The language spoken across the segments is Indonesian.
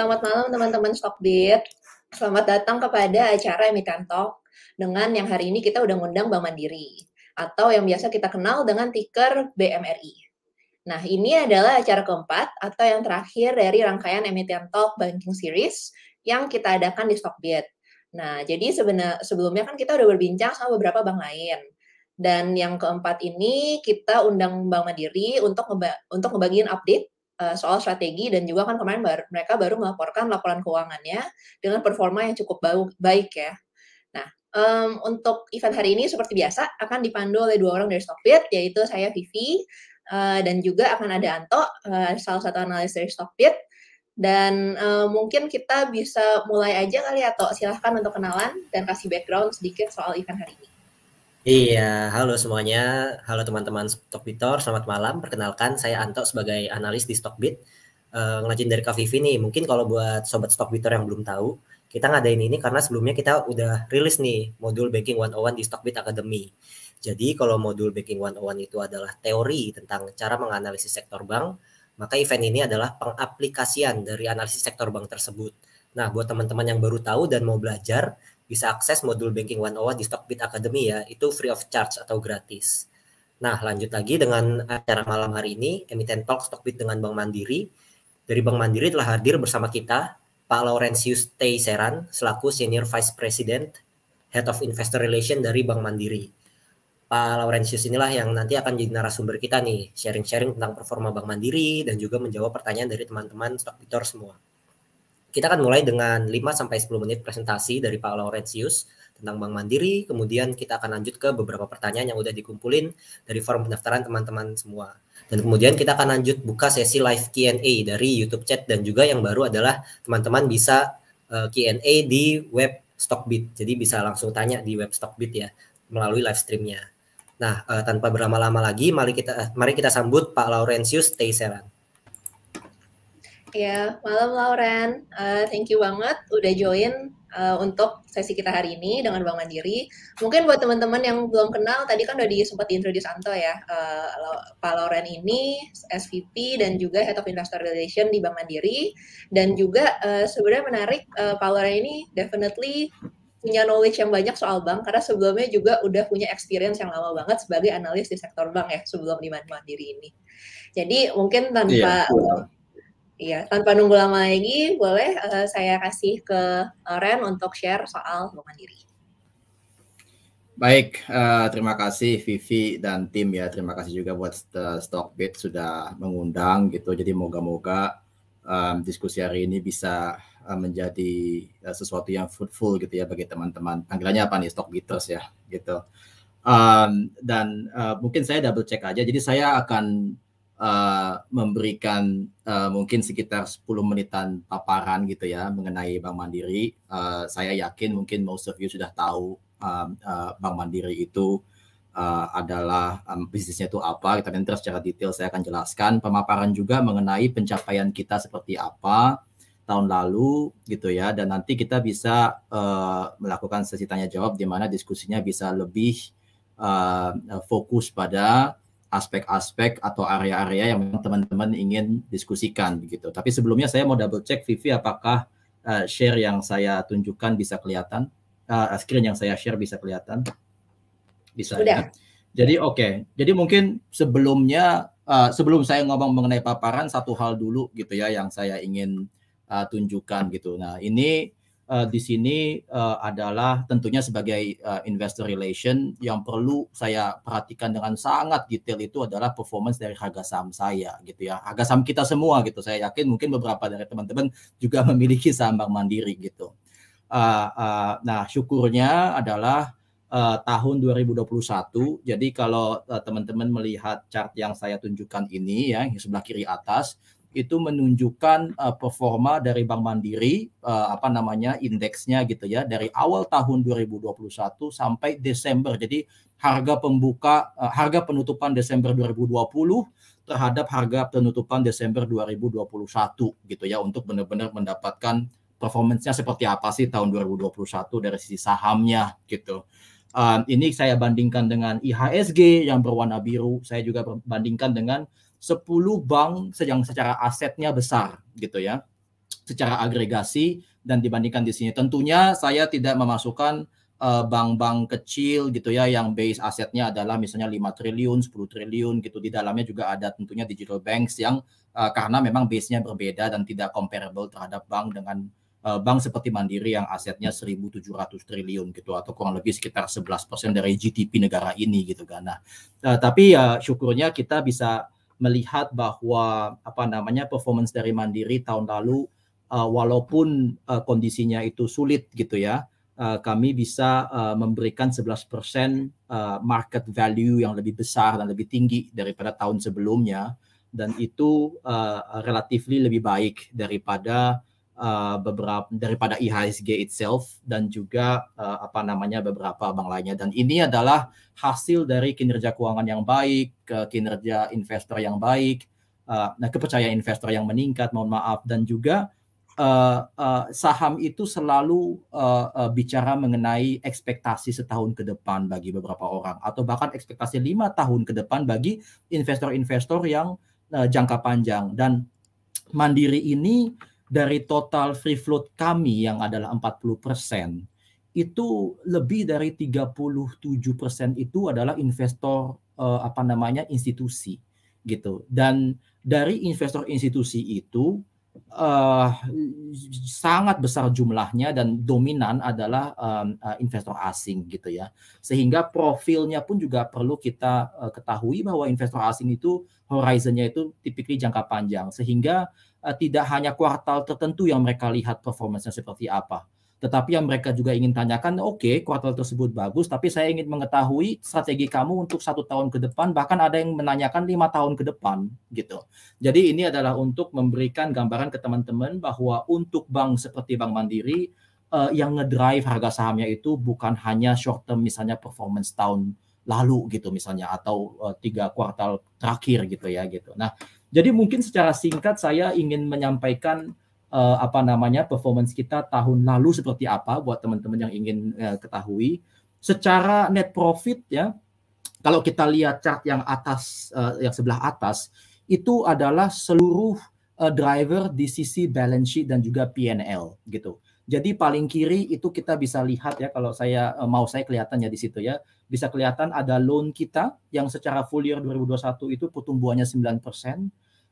selamat malam teman-teman Stockbit. Selamat datang kepada acara Emiten Talk dengan yang hari ini kita udah ngundang Bank Mandiri atau yang biasa kita kenal dengan tiker BMRI. Nah, ini adalah acara keempat atau yang terakhir dari rangkaian Emiten Talk Banking Series yang kita adakan di Stockbit. Nah, jadi sebenar, sebelumnya kan kita udah berbincang sama beberapa bank lain. Dan yang keempat ini kita undang Bank Mandiri untuk untuk ngebagiin update Eh, soal strategi dan juga kan kemarin bar, mereka baru melaporkan laporan keuangannya dengan performa yang cukup baik ya. Nah, um, untuk event hari ini seperti biasa akan dipandu oleh dua orang dari Stockbit yaitu saya Vivi uh, dan juga akan ada Anto uh, salah satu analis dari Stockbit dan uh, mungkin kita bisa mulai aja kali atau ya, silahkan untuk kenalan dan kasih background sedikit soal event hari ini. Iya, halo semuanya. Halo teman-teman Stockbitor, selamat malam. Perkenalkan, saya Anto sebagai analis di Stockbit. Uh, eh, ngelajin dari Kak Vivi nih, mungkin kalau buat Sobat Stockbitor yang belum tahu, kita ngadain ini karena sebelumnya kita udah rilis nih modul Banking 101 di Stockbit Academy. Jadi kalau modul Banking 101 itu adalah teori tentang cara menganalisis sektor bank, maka event ini adalah pengaplikasian dari analisis sektor bank tersebut. Nah, buat teman-teman yang baru tahu dan mau belajar, bisa akses modul banking 101 di Stockbit Academy ya, itu free of charge atau gratis. Nah, lanjut lagi dengan acara malam hari ini, emiten Talk Stockbit dengan Bank Mandiri. Dari Bank Mandiri telah hadir bersama kita Pak Laurentius T. Seran, selaku Senior Vice President, Head of Investor Relation dari Bank Mandiri. Pak Laurentius inilah yang nanti akan jadi narasumber kita nih, sharing-sharing tentang performa Bank Mandiri dan juga menjawab pertanyaan dari teman-teman Stockbitor semua kita akan mulai dengan 5 sampai 10 menit presentasi dari Pak Laurentius tentang Bank Mandiri, kemudian kita akan lanjut ke beberapa pertanyaan yang sudah dikumpulin dari forum pendaftaran teman-teman semua. Dan kemudian kita akan lanjut buka sesi live Q&A dari YouTube chat dan juga yang baru adalah teman-teman bisa eh, Q&A di web Stockbit. Jadi bisa langsung tanya di web Stockbit ya melalui live streamnya. Nah, eh, tanpa berlama-lama lagi, mari kita eh, mari kita sambut Pak Laurentius Teiseran. Ya, malam Lauren. Uh, thank you banget udah join uh, untuk sesi kita hari ini dengan Bang Mandiri. Mungkin buat teman-teman yang belum kenal, tadi kan udah di, sempat diintroduce Anto ya. Uh, Pak Lauren ini SVP dan juga Head of Investor Relation di Bank Mandiri. Dan juga uh, sebenarnya menarik, uh, Pak Lauren ini definitely punya knowledge yang banyak soal bank karena sebelumnya juga udah punya experience yang lama banget sebagai analis di sektor bank ya sebelum di Mandiri ini. Jadi mungkin tanpa yeah. Iya, Iya, tanpa nunggu lama lagi, boleh uh, saya kasih ke eh, Ren untuk share soal Bank diri. Baik, uh, terima kasih Vivi dan tim ya. Terima kasih juga buat Stockbit sudah mengundang gitu. Jadi moga-moga um, diskusi hari ini bisa uh, menjadi uh, sesuatu yang fruitful gitu ya bagi teman-teman. Panggilannya apa nih Stockbiters ya gitu. Um, dan uh, mungkin saya double check aja. Jadi saya akan Eh, memberikan uh, mungkin sekitar 10 menitan paparan gitu ya mengenai Bank Mandiri. Uh, saya yakin mungkin most of you sudah tahu uh, uh, Bank Mandiri itu uh, adalah um, bisnisnya itu apa. Kita nanti secara detail saya akan jelaskan pemaparan juga mengenai pencapaian kita seperti apa tahun lalu gitu ya dan nanti kita bisa uh, melakukan sesi tanya jawab di mana diskusinya bisa lebih uh, fokus pada aspek-aspek atau area-area yang teman-teman ingin diskusikan begitu. Tapi sebelumnya saya mau double check Vivi apakah uh, share yang saya tunjukkan bisa kelihatan? Uh, screen yang saya share bisa kelihatan? Bisa. Ya? Sudah. Ya? Jadi oke. Okay. Jadi mungkin sebelumnya uh, sebelum saya ngomong mengenai paparan satu hal dulu gitu ya yang saya ingin uh, tunjukkan gitu. Nah, ini uh, di sini uh, adalah tentunya sebagai uh, investor relation yang perlu saya perhatikan dengan sangat detail itu adalah performance dari harga saham saya gitu ya. Harga saham kita semua gitu. Saya yakin mungkin beberapa dari teman-teman juga memiliki saham Bank Mandiri gitu. Uh, uh, nah, syukurnya adalah uh, tahun 2021. Jadi kalau teman-teman uh, teman -teman melihat chart yang saya tunjukkan ini ya, yang sebelah kiri atas, itu menunjukkan uh, eh, performa dari Bank Mandiri uh, apa namanya indeksnya gitu ya dari awal tahun 2021 sampai Desember. Jadi harga pembuka uh, harga penutupan Desember 2020 terhadap harga penutupan Desember 2021 gitu ya untuk benar-benar mendapatkan performancenya seperti apa sih tahun 2021 dari sisi sahamnya gitu. Um, ini saya bandingkan dengan IHSG yang berwarna biru, saya juga bandingkan dengan 10 bank yang secara asetnya besar gitu ya secara agregasi dan dibandingkan di sini tentunya saya tidak memasukkan eh, bank-bank kecil gitu ya yang base asetnya adalah misalnya 5 triliun, 10 triliun gitu di dalamnya juga ada tentunya digital banks yang uh, karena memang base-nya berbeda dan tidak comparable terhadap bank dengan uh, bank seperti Mandiri yang asetnya 1.700 triliun gitu atau kurang lebih sekitar 11% dari GDP negara ini gitu kan. Nah, tapi ya syukurnya kita bisa melihat bahwa apa namanya performance dari Mandiri tahun lalu uh, walaupun uh, kondisinya itu sulit gitu ya uh, kami bisa uh, memberikan 11% uh, market value yang lebih besar dan lebih tinggi daripada tahun sebelumnya dan itu uh, relatif lebih baik daripada Eh, beberapa daripada IHSG e itself dan juga uh, apa namanya beberapa bank lainnya dan ini adalah hasil dari kinerja keuangan yang baik, uh, kinerja investor yang baik, uh, nah kepercayaan investor yang meningkat, mohon maaf dan juga Uh, uh, saham itu selalu uh, uh, bicara mengenai ekspektasi setahun ke depan bagi beberapa orang atau bahkan ekspektasi lima tahun ke depan bagi investor-investor yang uh, jangka panjang dan Mandiri ini dari total free float kami yang adalah 40%, itu lebih dari 37% itu adalah investor eh, apa namanya institusi gitu. Dan dari investor institusi itu eh, sangat besar jumlahnya dan dominan adalah eh, investor asing gitu ya. Sehingga profilnya pun juga perlu kita uh, ketahui bahwa investor asing itu horizonnya itu tipikal jangka panjang sehingga Eh, tidak hanya kuartal tertentu yang mereka lihat performanya seperti apa. Tetapi yang mereka juga ingin tanyakan, oke okay, kuartal tersebut bagus, tapi saya ingin mengetahui strategi kamu untuk satu tahun ke depan, bahkan ada yang menanyakan lima tahun ke depan gitu. Jadi ini adalah untuk memberikan gambaran ke teman-teman bahwa untuk bank seperti Bank Mandiri uh, yang ngedrive harga sahamnya itu bukan hanya short term misalnya performance tahun lalu gitu misalnya atau uh, tiga kuartal terakhir gitu ya gitu. Nah jadi mungkin secara singkat saya ingin menyampaikan uh, apa namanya performance kita tahun lalu seperti apa buat teman-teman yang ingin uh, ketahui. Secara net profit ya, kalau kita lihat chart yang atas uh, yang sebelah atas itu adalah seluruh uh, driver di sisi balance sheet dan juga PNL gitu. Jadi paling kiri itu kita bisa lihat ya kalau saya eh, mau saya kelihatannya di situ ya. Bisa kelihatan ada loan kita yang secara full year 2021 itu pertumbuhannya 9%.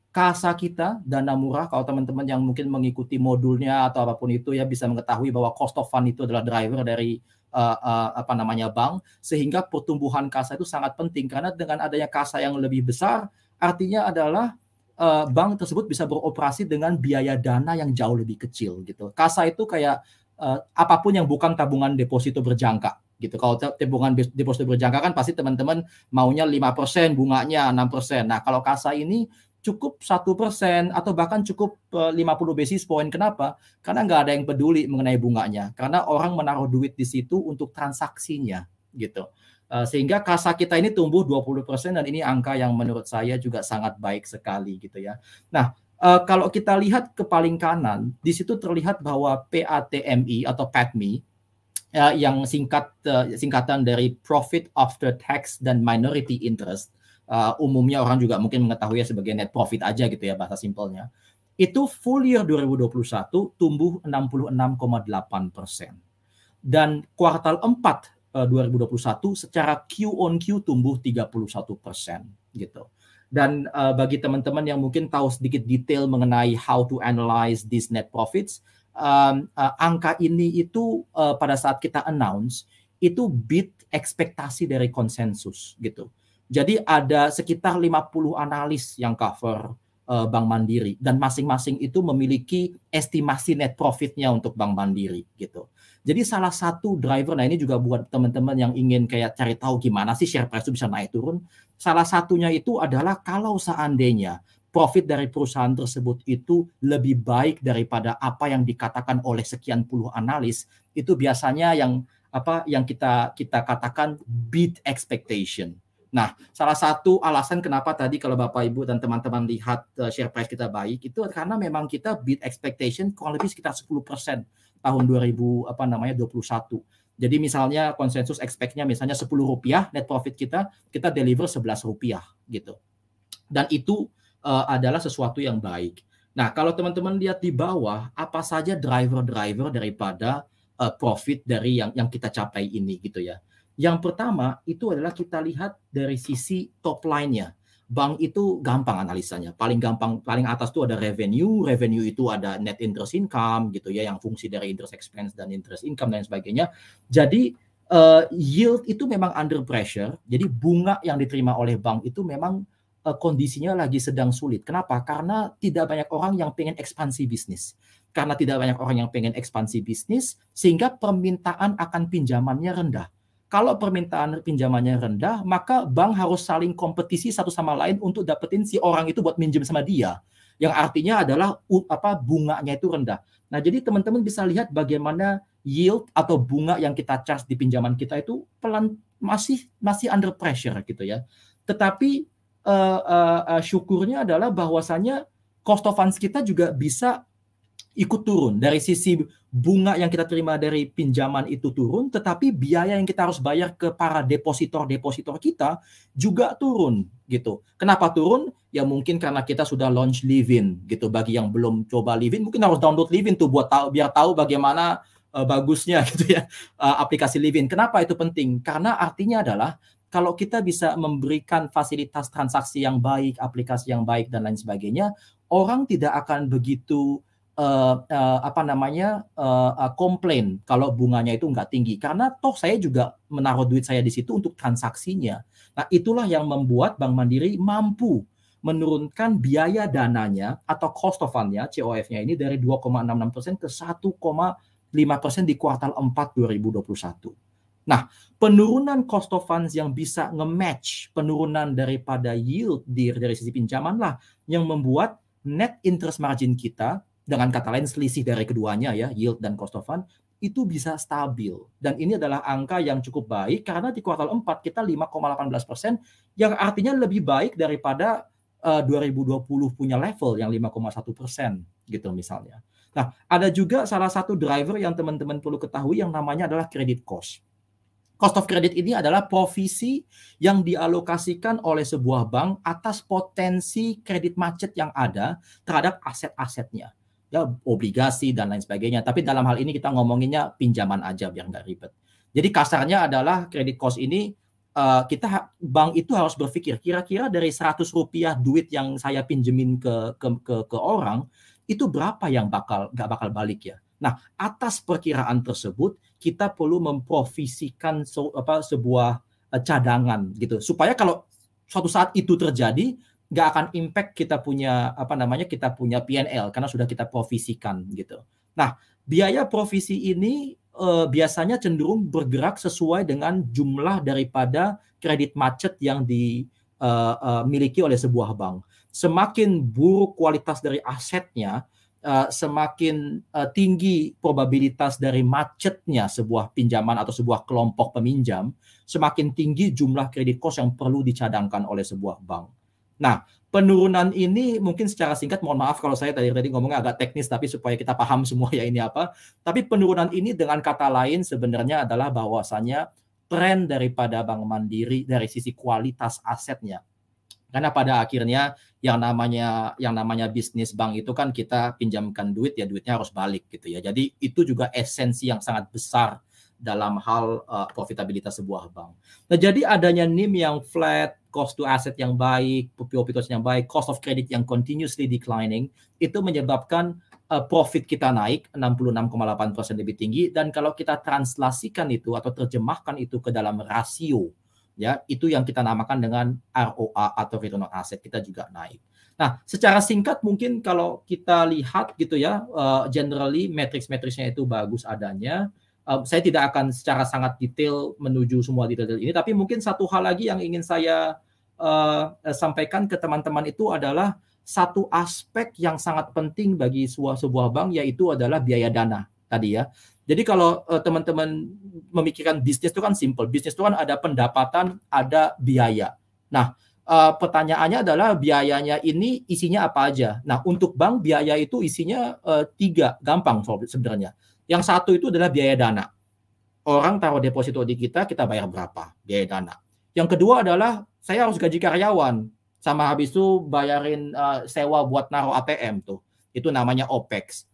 Kasa kita, dana murah, kalau teman-teman yang mungkin mengikuti modulnya atau apapun itu ya bisa mengetahui bahwa cost of fund itu adalah driver dari uh, uh, apa namanya bank sehingga pertumbuhan kasa itu sangat penting karena dengan adanya kasa yang lebih besar artinya adalah uh, bank tersebut bisa beroperasi dengan biaya dana yang jauh lebih kecil gitu. Kasa itu kayak uh, apapun yang bukan tabungan deposito berjangka gitu. Kalau tabungan deposito berjangka kan pasti teman-teman maunya 5% bunganya 6%. Nah, kalau kasa ini cukup satu persen atau bahkan cukup 50 eh, basis point. Kenapa? Karena nggak ada yang peduli mengenai bunganya. Karena orang menaruh duit di situ untuk transaksinya gitu. Eh, sehingga kasa kita ini tumbuh 20% dan ini angka yang menurut saya juga sangat baik sekali gitu ya. Nah, uh, kalau kita lihat ke paling kanan, di situ terlihat bahwa PATMI atau PATMI uh, eh, yang singkat uh, singkatan dari profit after tax dan minority interest. Uh, umumnya orang juga mungkin mengetahui ya sebagai net profit aja gitu ya bahasa simpelnya. Itu full year 2021 tumbuh 66,8 persen dan kuartal 4 2021 eh, secara Q on Q tumbuh 31 persen gitu. Dan uh, bagi teman-teman yang mungkin tahu sedikit detail mengenai how to analyze these net profits, um, uh, angka ini itu uh, pada saat kita announce itu beat ekspektasi dari konsensus gitu. Jadi ada sekitar 50 analis yang cover uh, Bank Mandiri dan masing-masing itu memiliki estimasi net profitnya untuk Bank Mandiri gitu. Jadi salah satu driver, nah ini juga buat teman-teman yang ingin kayak cari tahu gimana sih share price itu bisa naik turun. Salah satunya itu adalah kalau seandainya profit dari perusahaan tersebut itu lebih baik daripada apa yang dikatakan oleh sekian puluh analis, itu biasanya yang apa yang kita kita katakan beat expectation Nah, salah satu alasan kenapa tadi kalau Bapak Ibu dan teman-teman lihat uh, share price kita baik itu karena memang kita beat expectation kurang lebih sekitar 10% tahun 2000 apa namanya 21. Jadi misalnya konsensus expect-nya misalnya 10 rupiah net profit kita, kita deliver 11 rupiah gitu. Dan itu uh, adalah sesuatu yang baik. Nah, kalau teman-teman lihat di bawah apa saja driver-driver daripada uh, profit dari yang yang kita capai ini gitu ya. Yang pertama itu adalah kita lihat dari sisi top line-nya. Bank itu gampang analisanya. Paling gampang, paling atas itu ada revenue. Revenue itu ada net interest income gitu ya, yang fungsi dari interest expense dan interest income dan sebagainya. Jadi uh, yield itu memang under pressure. Jadi bunga yang diterima oleh bank itu memang uh, kondisinya lagi sedang sulit. Kenapa? Karena tidak banyak orang yang pengen ekspansi bisnis karena tidak banyak orang yang pengen ekspansi bisnis, sehingga permintaan akan pinjamannya rendah. Kalau permintaan pinjamannya rendah, maka bank harus saling kompetisi satu sama lain untuk dapetin si orang itu buat minjem sama dia. Yang artinya adalah apa bunganya itu rendah. Nah, jadi teman-teman bisa lihat bagaimana yield atau bunga yang kita charge di pinjaman kita itu pelan masih masih under pressure gitu ya. Tetapi uh, uh, uh, syukurnya adalah bahwasanya cost of funds kita juga bisa ikut turun. Dari sisi bunga yang kita terima dari pinjaman itu turun, tetapi biaya yang kita harus bayar ke para depositor-depositor kita juga turun gitu. Kenapa turun? Ya mungkin karena kita sudah launch Livin gitu. Bagi yang belum coba Livin mungkin harus download Livin tuh buat tahu biar tahu bagaimana uh, bagusnya gitu ya uh, aplikasi Livin. Kenapa itu penting? Karena artinya adalah kalau kita bisa memberikan fasilitas transaksi yang baik, aplikasi yang baik dan lain sebagainya, orang tidak akan begitu Uh, uh, apa namanya uh, uh, komplain kalau bunganya itu nggak tinggi karena toh saya juga menaruh duit saya di situ untuk transaksinya. Nah itulah yang membuat Bank Mandiri mampu menurunkan biaya dananya atau cost of fundnya COF-nya ini dari 2,66% ke 1,5% di kuartal 4 2021. Nah, penurunan cost of funds yang bisa nge-match penurunan daripada yield di, dari sisi pinjaman lah yang membuat net interest margin kita dengan kata lain selisih dari keduanya ya yield dan cost of fund itu bisa stabil dan ini adalah angka yang cukup baik karena di kuartal 4 kita 5,18 persen yang artinya lebih baik daripada eh, uh, 2020 punya level yang 5,1 persen gitu misalnya. Nah ada juga salah satu driver yang teman-teman perlu ketahui yang namanya adalah credit cost. Cost of credit ini adalah provisi yang dialokasikan oleh sebuah bank atas potensi kredit macet yang ada terhadap aset-asetnya ya obligasi dan lain sebagainya. Tapi dalam hal ini kita ngomonginnya pinjaman aja biar nggak ribet. Jadi kasarnya adalah kredit cost ini uh, kita bank itu harus berpikir kira-kira dari 100 rupiah duit yang saya pinjemin ke ke ke, ke orang itu berapa yang bakal nggak bakal balik ya. Nah, atas perkiraan tersebut kita perlu memprovisikan se apa, sebuah eh, cadangan gitu supaya kalau suatu saat itu terjadi nggak akan impact kita punya apa namanya kita punya PNL karena sudah kita provisikan gitu. Nah, biaya provisi ini eh, biasanya cenderung bergerak sesuai dengan jumlah daripada kredit macet yang dimiliki eh, eh, oleh sebuah bank. Semakin buruk kualitas dari asetnya, eh, semakin tinggi probabilitas dari macetnya sebuah pinjaman atau sebuah kelompok peminjam, semakin tinggi jumlah kredit kos yang perlu dicadangkan oleh sebuah bank. Nah, penurunan ini mungkin secara singkat mohon maaf kalau saya tadi tadi ngomongnya agak teknis tapi supaya kita paham semua ya ini apa. Tapi penurunan ini dengan kata lain sebenarnya adalah bahwasannya tren daripada Bank Mandiri dari sisi kualitas asetnya. Karena pada akhirnya yang namanya yang namanya bisnis bank itu kan kita pinjamkan duit ya duitnya harus balik gitu ya. Jadi itu juga esensi yang sangat besar dalam hal uh, profitabilitas sebuah bank. Nah, jadi adanya NIM yang flat cost to asset yang baik, PPOP yang baik, cost of credit yang continuously declining, itu menyebabkan uh, profit kita naik 66,8% lebih tinggi dan kalau kita translasikan itu atau terjemahkan itu ke dalam rasio ya, itu yang kita namakan dengan ROA atau return on asset kita juga naik. Nah, secara singkat mungkin kalau kita lihat gitu ya, uh, generally matrix matrixnya itu bagus adanya uh, saya tidak akan secara sangat detail menuju semua detail-detail ini, tapi mungkin satu hal lagi yang ingin saya uh, sampaikan ke teman-teman itu adalah satu aspek yang sangat penting bagi sebuah sebuah bank yaitu adalah biaya dana tadi ya. Jadi kalau uh, teman-teman memikirkan bisnis itu kan simple, bisnis itu kan ada pendapatan, ada biaya. Nah, uh, pertanyaannya adalah biayanya ini isinya apa aja. Nah, untuk bank biaya itu isinya uh, tiga, gampang sebenarnya. Yang satu itu adalah biaya dana. Orang taruh deposito di kita, kita bayar berapa biaya dana. Yang kedua adalah saya harus gaji karyawan sama habis itu bayarin uh, sewa buat naruh ATM tuh. Itu namanya OPEX.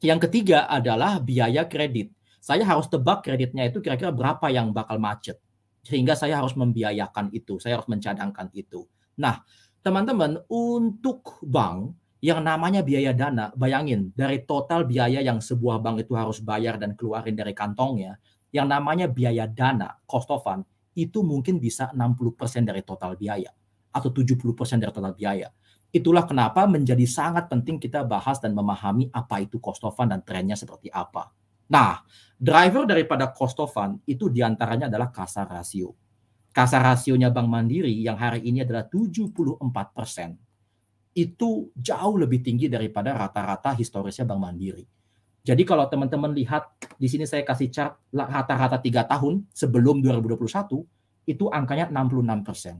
Yang ketiga adalah biaya kredit. Saya harus tebak kreditnya itu kira-kira berapa yang bakal macet. Sehingga saya harus membiayakan itu, saya harus mencadangkan itu. Nah, teman-teman, untuk bank yang namanya biaya dana, bayangin dari total biaya yang sebuah bank itu harus bayar dan keluarin dari kantongnya, yang namanya biaya dana, cost of fund, itu mungkin bisa 60% dari total biaya atau 70% dari total biaya. Itulah kenapa menjadi sangat penting kita bahas dan memahami apa itu cost of fund dan trennya seperti apa. Nah, driver daripada cost of fund itu diantaranya adalah kasar rasio. Kasar rasionya Bank Mandiri yang hari ini adalah 74 persen itu jauh lebih tinggi daripada rata-rata historisnya Bank Mandiri. Jadi kalau teman-teman lihat di sini saya kasih chart rata-rata tiga tahun sebelum 2021 itu angkanya 66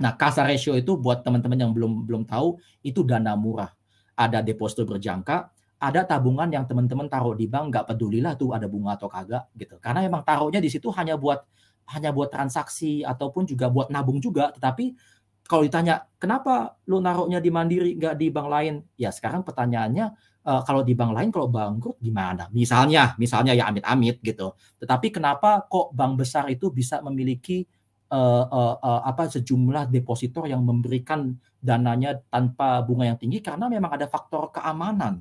Nah kasar ratio itu buat teman-teman yang belum belum tahu itu dana murah. Ada deposito berjangka, ada tabungan yang teman-teman taruh di bank nggak pedulilah tuh ada bunga atau kagak gitu. Karena emang taruhnya di situ hanya buat hanya buat transaksi ataupun juga buat nabung juga, tetapi kalau ditanya kenapa lu naruhnya di Mandiri nggak di bank lain, ya sekarang pertanyaannya uh, kalau di bank lain kalau bangkrut gimana? Misalnya, misalnya ya amit-amit gitu. Tetapi kenapa kok bank besar itu bisa memiliki uh, uh, uh, apa sejumlah depositor yang memberikan dananya tanpa bunga yang tinggi? Karena memang ada faktor keamanan,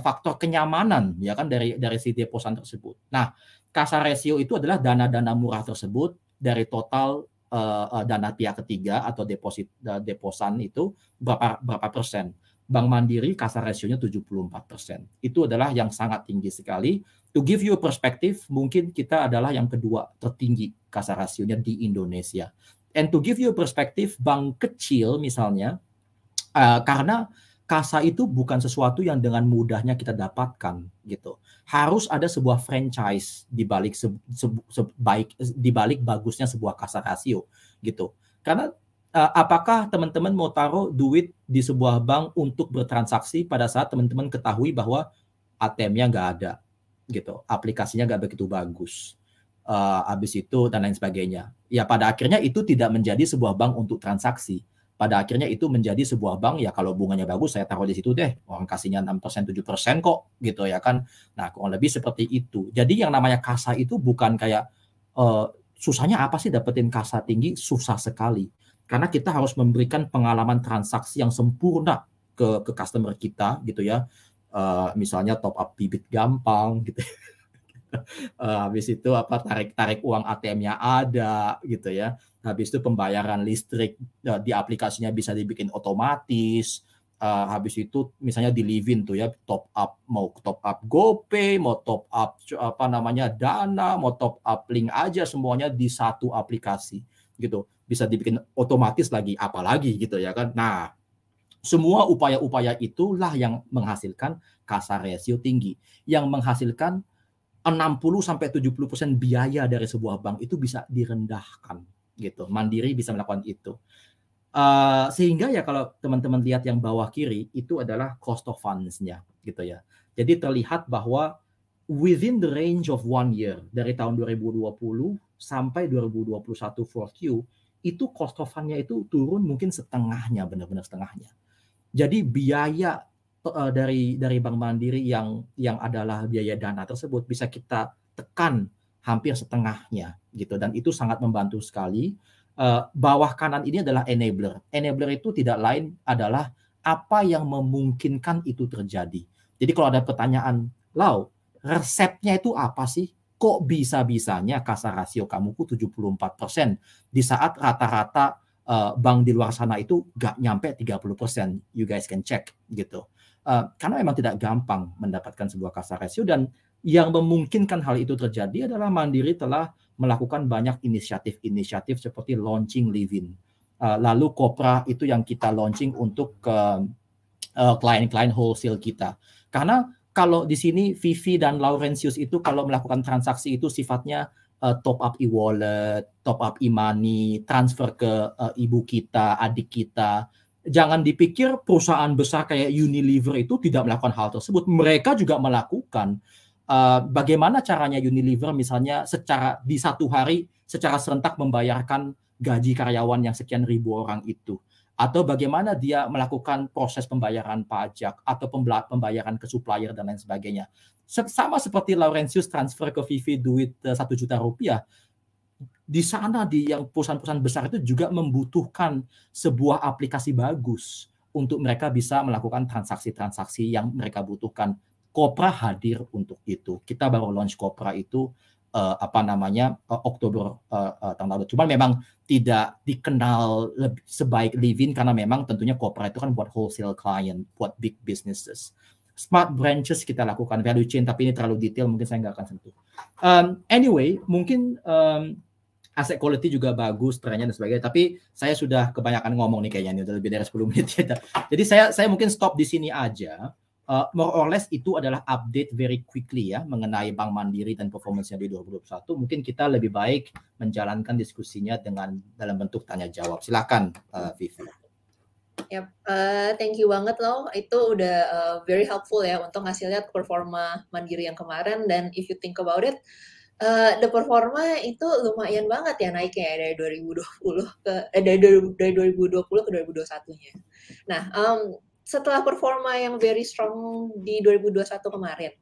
faktor kenyamanan ya kan dari dari si deposan tersebut. Nah, kasar rasio itu adalah dana-dana murah tersebut dari total uh, dana pihak ketiga atau deposit uh, deposan itu berapa berapa persen. Bank Mandiri kasar rasionya 74 persen. Itu adalah yang sangat tinggi sekali. To give you perspective, mungkin kita adalah yang kedua tertinggi kasar rasionya di Indonesia. And to give you perspective, bank kecil misalnya, uh, karena kasa itu bukan sesuatu yang dengan mudahnya kita dapatkan gitu. Harus ada sebuah franchise di balik se, se, se, baik di balik bagusnya sebuah kasa rasio gitu. Karena eh, apakah teman-teman mau taruh duit di sebuah bank untuk bertransaksi pada saat teman-teman ketahui bahwa ATM-nya nggak ada gitu, aplikasinya nggak begitu bagus. Uh, habis itu dan lain sebagainya. Ya pada akhirnya itu tidak menjadi sebuah bank untuk transaksi pada akhirnya itu menjadi sebuah bank ya kalau bunganya bagus saya taruh di situ deh orang kasihnya 6% 7% kok gitu ya kan nah kurang lebih seperti itu jadi yang namanya kasa itu bukan kayak uh, susahnya apa sih dapetin kasa tinggi susah sekali karena kita harus memberikan pengalaman transaksi yang sempurna ke ke customer kita gitu ya uh, misalnya top up bibit gampang gitu uh, habis itu apa tarik tarik uang ATM-nya ada gitu ya habis itu pembayaran listrik ya, di aplikasinya bisa dibikin otomatis uh, habis itu misalnya di Livin tuh ya top up mau top up GoPay mau top up apa namanya Dana mau top up link aja semuanya di satu aplikasi gitu bisa dibikin otomatis lagi apalagi gitu ya kan nah semua upaya-upaya itulah yang menghasilkan kasar rasio tinggi yang menghasilkan 60 sampai 70% biaya dari sebuah bank itu bisa direndahkan gitu mandiri bisa melakukan itu uh, sehingga ya kalau teman-teman lihat yang bawah kiri itu adalah cost of funds-nya gitu ya jadi terlihat bahwa within the range of one year dari tahun 2020 sampai 2021 fourth q itu cost of fund-nya itu turun mungkin setengahnya benar-benar setengahnya jadi biaya uh, dari dari Bank Mandiri yang yang adalah biaya dana tersebut bisa kita tekan hampir setengahnya gitu dan itu sangat membantu sekali. Uh, bawah kanan ini adalah enabler. Enabler itu tidak lain adalah apa yang memungkinkan itu terjadi. Jadi kalau ada pertanyaan, Lau, resepnya itu apa sih? Kok bisa-bisanya kasar rasio kamu ku 74% di saat rata-rata uh, bank di luar sana itu gak nyampe 30%. You guys can check gitu. Uh, karena memang tidak gampang mendapatkan sebuah kasar rasio dan yang memungkinkan hal itu terjadi adalah Mandiri telah melakukan banyak inisiatif-inisiatif seperti launching Living, eh, lalu Kopra itu yang kita launching untuk eh, eh, klien-klien wholesale kita. Karena kalau di sini Vivi dan Laurentius itu kalau melakukan transaksi itu sifatnya uh, top up e-wallet, top up e-money, transfer ke uh, ibu kita, adik kita. Jangan dipikir perusahaan besar kayak Unilever itu tidak melakukan hal tersebut. Mereka juga melakukan. Eh, bagaimana caranya Unilever misalnya secara di satu hari secara serentak membayarkan gaji karyawan yang sekian ribu orang itu atau bagaimana dia melakukan proses pembayaran pajak atau pembayaran ke supplier dan lain sebagainya. Sama seperti Laurentius transfer ke Vivi duit eh, satu juta rupiah, di sana di yang perusahaan-perusahaan besar itu juga membutuhkan sebuah aplikasi bagus untuk mereka bisa melakukan transaksi-transaksi yang mereka butuhkan Kopra hadir untuk itu. Kita baru launch Kopra itu uh, apa namanya uh, Oktober uh, uh, tahun lalu. Cuman memang tidak dikenal lebih, sebaik Livin karena memang tentunya Kopra itu kan buat wholesale client, buat big businesses. Smart branches kita lakukan value chain, tapi ini terlalu detail mungkin saya nggak akan sentuh. Um, anyway, mungkin um, aset quality juga bagus trennya dan sebagainya. Tapi saya sudah kebanyakan ngomong nih kayaknya ini udah lebih dari 10 menit. Ya. Jadi saya saya mungkin stop di sini aja uh, more or less itu adalah update very quickly ya mengenai Bank Mandiri dan performance di 2021. Mungkin kita lebih baik menjalankan diskusinya dengan dalam bentuk tanya jawab. Silakan uh, Vivi. Yep. Uh, eh, thank you banget loh. Itu udah uh, very helpful ya untuk ngasih lihat performa Mandiri yang kemarin dan if you think about it Uh, the performa itu lumayan banget ya naiknya ya, dari 2020 ke eh, dari, dari 2020 ke 2021-nya. Nah, um, setelah performa yang very strong di 2021 kemarin,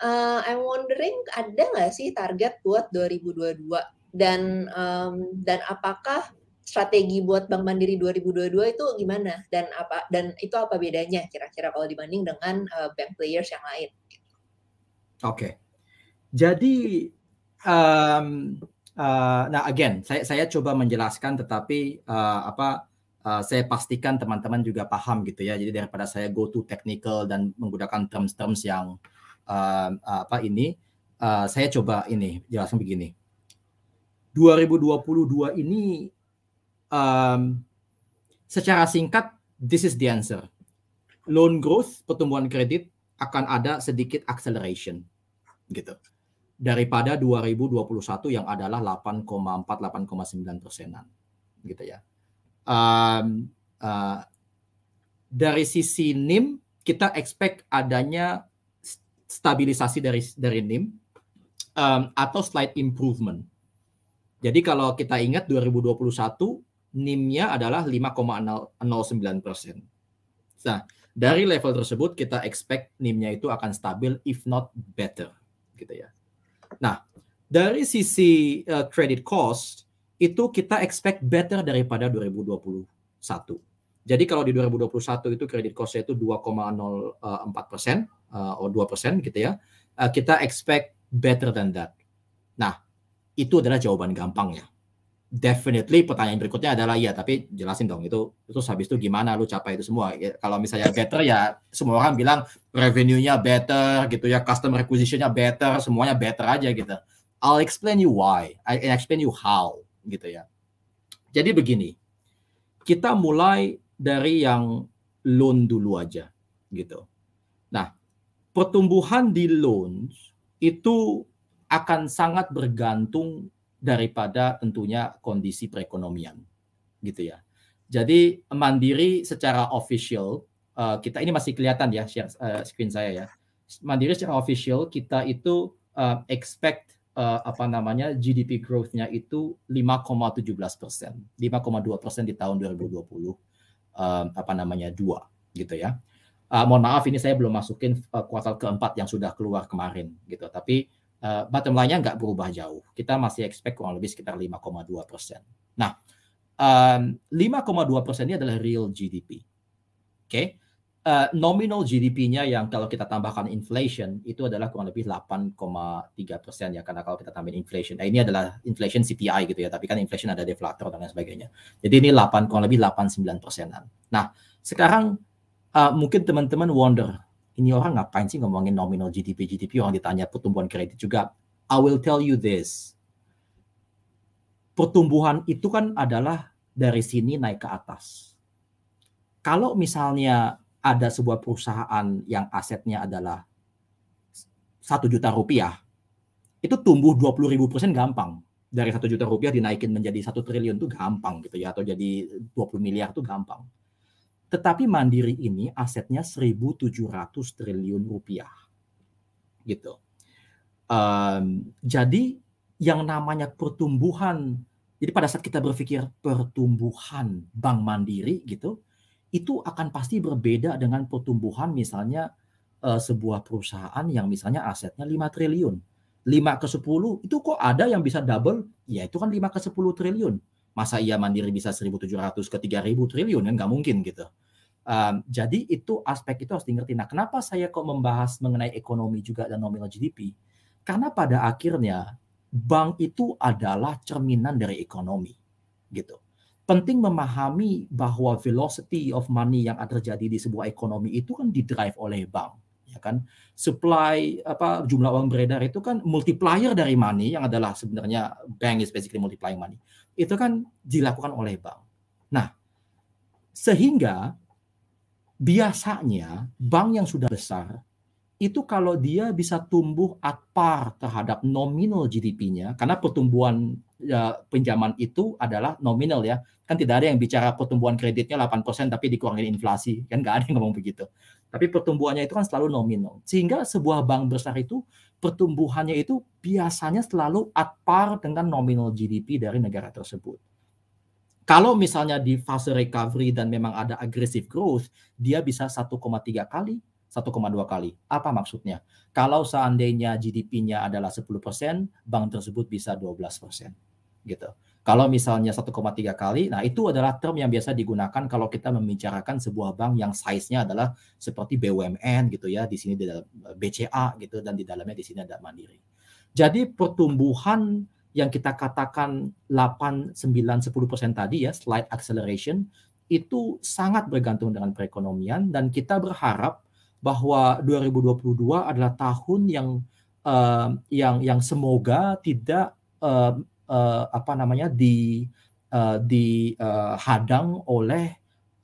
uh, I'm wondering ada nggak sih target buat 2022 dan um, dan apakah strategi buat Bank Mandiri 2022 itu gimana dan apa dan itu apa bedanya kira-kira kalau dibanding dengan uh, bank players yang lain? Oke, okay. jadi um, uh, nah again saya saya coba menjelaskan tetapi uh, apa Eh, saya pastikan teman-teman juga paham gitu ya. Jadi daripada saya go to technical dan menggunakan terms-terms yang uh, apa ini, uh, saya coba ini jelaskan begini. 2022 ini um, secara singkat this is the answer. Loan growth pertumbuhan kredit akan ada sedikit acceleration gitu daripada 2021 yang adalah 8,4 8,9 persenan gitu ya um, uh, dari sisi NIM kita expect adanya stabilisasi dari dari NIM um, atau slight improvement. Jadi kalau kita ingat 2021 NIM-nya adalah 5,09 persen. Nah, dari level tersebut kita expect NIM-nya itu akan stabil if not better gitu ya. Nah, dari sisi uh, credit cost itu kita expect better daripada 2021. Jadi kalau di 2021 itu kredit cost itu 2,04 persen, uh, dua 2 persen gitu ya, uh, kita expect better than that. Nah, itu adalah jawaban gampangnya. Definitely pertanyaan berikutnya adalah iya tapi jelasin dong itu terus habis itu gimana lu capai itu semua. Ya, kalau misalnya better ya semua orang bilang revenue-nya better gitu ya, customer acquisition-nya better, semuanya better aja gitu. I'll explain you why, I explain you how gitu ya. Jadi begini, kita mulai dari yang loan dulu aja gitu. Nah, pertumbuhan di loan itu akan sangat bergantung daripada tentunya kondisi perekonomian gitu ya. Jadi Mandiri secara official eh, kita ini masih kelihatan ya share eh, screen saya ya. Mandiri secara official kita itu eh, expect uh, apa namanya GDP growth-nya itu 5,17 persen, 5,2 persen di tahun 2020 uh, eh, apa namanya dua gitu ya. Uh, mohon maaf ini saya belum masukin uh, kuartal keempat yang sudah keluar kemarin gitu, tapi uh, bottom line-nya nggak berubah jauh. Kita masih expect kurang lebih sekitar 5,2 persen. Nah, um, 5,2 persen ini adalah real GDP. Oke, okay? Eh, nominal GDP-nya yang kalau kita tambahkan inflation itu adalah kurang lebih 8,3 persen ya karena kalau kita tambahin inflation, nah ini adalah inflation CPI gitu ya, tapi kan inflation ada deflator dan lain sebagainya. Jadi ini 8 kurang lebih 8-9 persenan. Nah sekarang uh, mungkin teman-teman wonder ini orang ngapain sih ngomongin nominal GDP GDP orang ditanya pertumbuhan kredit juga. I will tell you this. Pertumbuhan itu kan adalah dari sini naik ke atas. Kalau misalnya ada sebuah perusahaan yang asetnya adalah satu juta rupiah, itu tumbuh 20 ribu persen gampang. Dari satu juta rupiah dinaikin menjadi satu triliun itu gampang gitu ya, atau jadi 20 miliar itu gampang. Tetapi Mandiri ini asetnya 1.700 triliun rupiah. Gitu. Um, jadi yang namanya pertumbuhan, jadi pada saat kita berpikir pertumbuhan Bank Mandiri gitu, itu akan pasti berbeda dengan pertumbuhan misalnya uh, sebuah perusahaan yang misalnya asetnya 5 triliun. 5 ke 10 itu kok ada yang bisa double? Ya itu kan 5 ke 10 triliun. Masa ia Mandiri bisa 1.700 ke 3.000 triliun kan nggak mungkin gitu. Um, jadi itu aspek itu harus diingerti. Nah kenapa saya kok membahas mengenai ekonomi juga dan nominal GDP? Karena pada akhirnya bank itu adalah cerminan dari ekonomi gitu penting memahami bahwa velocity of money yang terjadi di sebuah ekonomi itu kan didrive oleh bank ya kan supply apa jumlah uang beredar itu kan multiplier dari money yang adalah sebenarnya bank is basically multiplying money itu kan dilakukan oleh bank nah sehingga biasanya bank yang sudah besar itu kalau dia bisa tumbuh at par terhadap nominal GDP-nya karena pertumbuhan ya, pinjaman itu adalah nominal ya. Kan tidak ada yang bicara pertumbuhan kreditnya 8% tapi dikurangi inflasi. Kan nggak ada yang ngomong begitu. Tapi pertumbuhannya itu kan selalu nominal. Sehingga sebuah bank besar itu pertumbuhannya itu biasanya selalu at par dengan nominal GDP dari negara tersebut. Kalau misalnya di fase recovery dan memang ada agresif growth, dia bisa 1,3 kali 1,2 kali. Apa maksudnya? Kalau seandainya GDP-nya adalah 10%, bank tersebut bisa 12% gitu. Kalau misalnya 1,3 kali, nah itu adalah term yang biasa digunakan kalau kita membicarakan sebuah bank yang size-nya adalah seperti BUMN gitu ya, di sini di BCA gitu dan di dalamnya di sini ada Mandiri. Jadi pertumbuhan yang kita katakan 8, 9, 10 persen tadi ya, slight acceleration, itu sangat bergantung dengan perekonomian dan kita berharap bahwa 2022 adalah tahun yang uh, yang yang semoga tidak uh, uh, apa namanya di uh, eh, dihadang eh, uh, oleh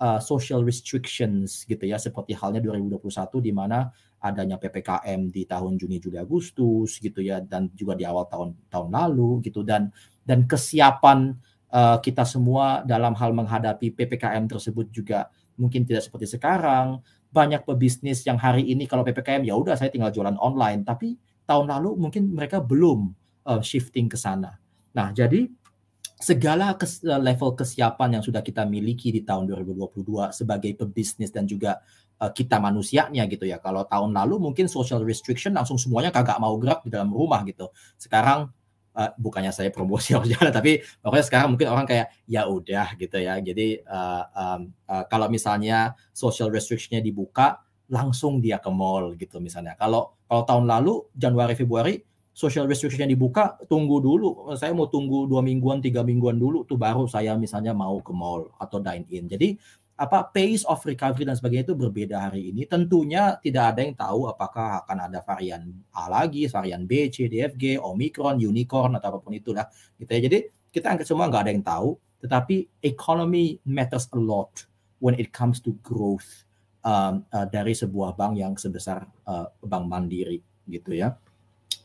uh, social restrictions gitu ya seperti halnya 2021 di mana adanya PPKM di tahun Juni Juli Agustus gitu ya dan juga di awal tahun tahun lalu gitu dan dan kesiapan uh, kita semua dalam hal menghadapi PPKM tersebut juga mungkin tidak seperti sekarang banyak pebisnis yang hari ini kalau PPKM ya udah saya tinggal jualan online tapi tahun lalu mungkin mereka belum uh, shifting ke sana Nah, jadi segala kes, eh, level kesiapan yang sudah kita miliki di tahun 2022 sebagai pebisnis dan juga uh, kita manusianya gitu ya. Kalau tahun lalu mungkin social restriction langsung semuanya kagak mau gerak di dalam rumah gitu. Sekarang uh, bukannya saya promosi jalan tapi pokoknya sekarang mungkin orang kayak ya udah gitu ya. Jadi uh, um, uh, kalau misalnya social restrictionnya dibuka langsung dia ke mall gitu misalnya. Kalau kalau tahun lalu Januari Februari social restriction dibuka, tunggu dulu. Saya mau tunggu dua mingguan, tiga mingguan dulu, tuh baru saya misalnya mau ke mall atau dine in. Jadi apa pace of recovery dan sebagainya itu berbeda hari ini. Tentunya tidak ada yang tahu apakah akan ada varian A lagi, varian B, C, D, F, G, Omicron, Unicorn atau apapun itulah. Gitu ya. Jadi kita angkat semua nggak ada yang tahu. Tetapi economy matters a lot when it comes to growth um, uh, dari sebuah bank yang sebesar uh, bank mandiri gitu ya.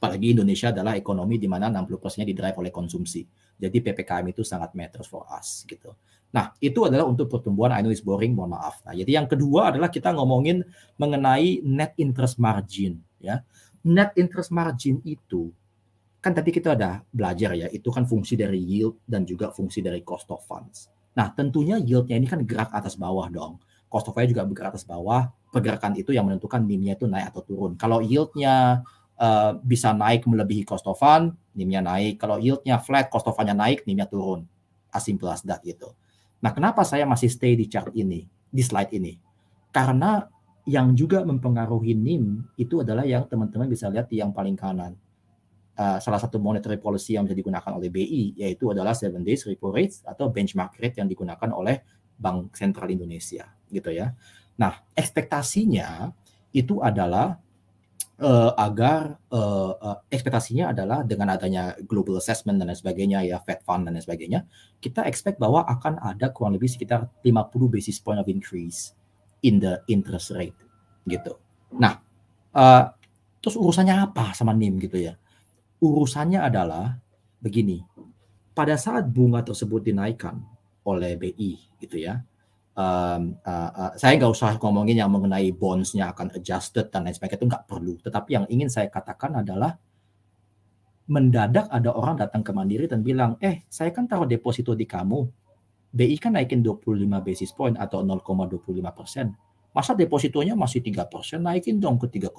Apalagi Indonesia adalah ekonomi di mana 60%-nya didrive oleh konsumsi. Jadi PPKM itu sangat matters for us gitu. Nah, itu adalah untuk pertumbuhan I know it's boring, mohon maaf. Nah, jadi yang kedua adalah kita ngomongin mengenai net interest margin ya. Net interest margin itu kan tadi kita ada belajar ya, itu kan fungsi dari yield dan juga fungsi dari cost of funds. Nah, tentunya yieldnya ini kan gerak atas bawah dong. Cost of funds juga bergerak atas bawah, pergerakan itu yang menentukan nim itu naik atau turun. Kalau yieldnya nya Eh, bisa naik melebihi cost of fund, nim naik. Kalau yieldnya flat, cost of fund naik, nim turun. As simple as that gitu. Nah, kenapa saya masih stay di chart ini, di slide ini? Karena yang juga mempengaruhi NIM itu adalah yang teman-teman bisa lihat di yang paling kanan. Uh, salah satu monetary policy yang bisa digunakan oleh BI yaitu adalah 7 days repo rates atau benchmark rate yang digunakan oleh Bank Sentral Indonesia gitu ya. Nah, ekspektasinya itu adalah uh, agar uh, uh, ekspektasinya adalah dengan adanya global assessment dan lain sebagainya ya Fed fund dan lain sebagainya kita expect bahwa akan ada kurang lebih sekitar 50 basis point of increase in the interest rate gitu. Nah, uh, terus urusannya apa sama NIM gitu ya? Urusannya adalah begini. Pada saat bunga tersebut dinaikkan oleh BI gitu ya, um, uh, uh, saya nggak usah ngomongin yang mengenai bondsnya akan adjusted dan lain sebagainya itu nggak perlu. Tetapi yang ingin saya katakan adalah mendadak ada orang datang ke Mandiri dan bilang, eh saya kan taruh deposito di kamu, BI kan naikin 25 basis point atau 0,25 persen. Masa depositonya masih 3 persen, naikin dong ke 3,25.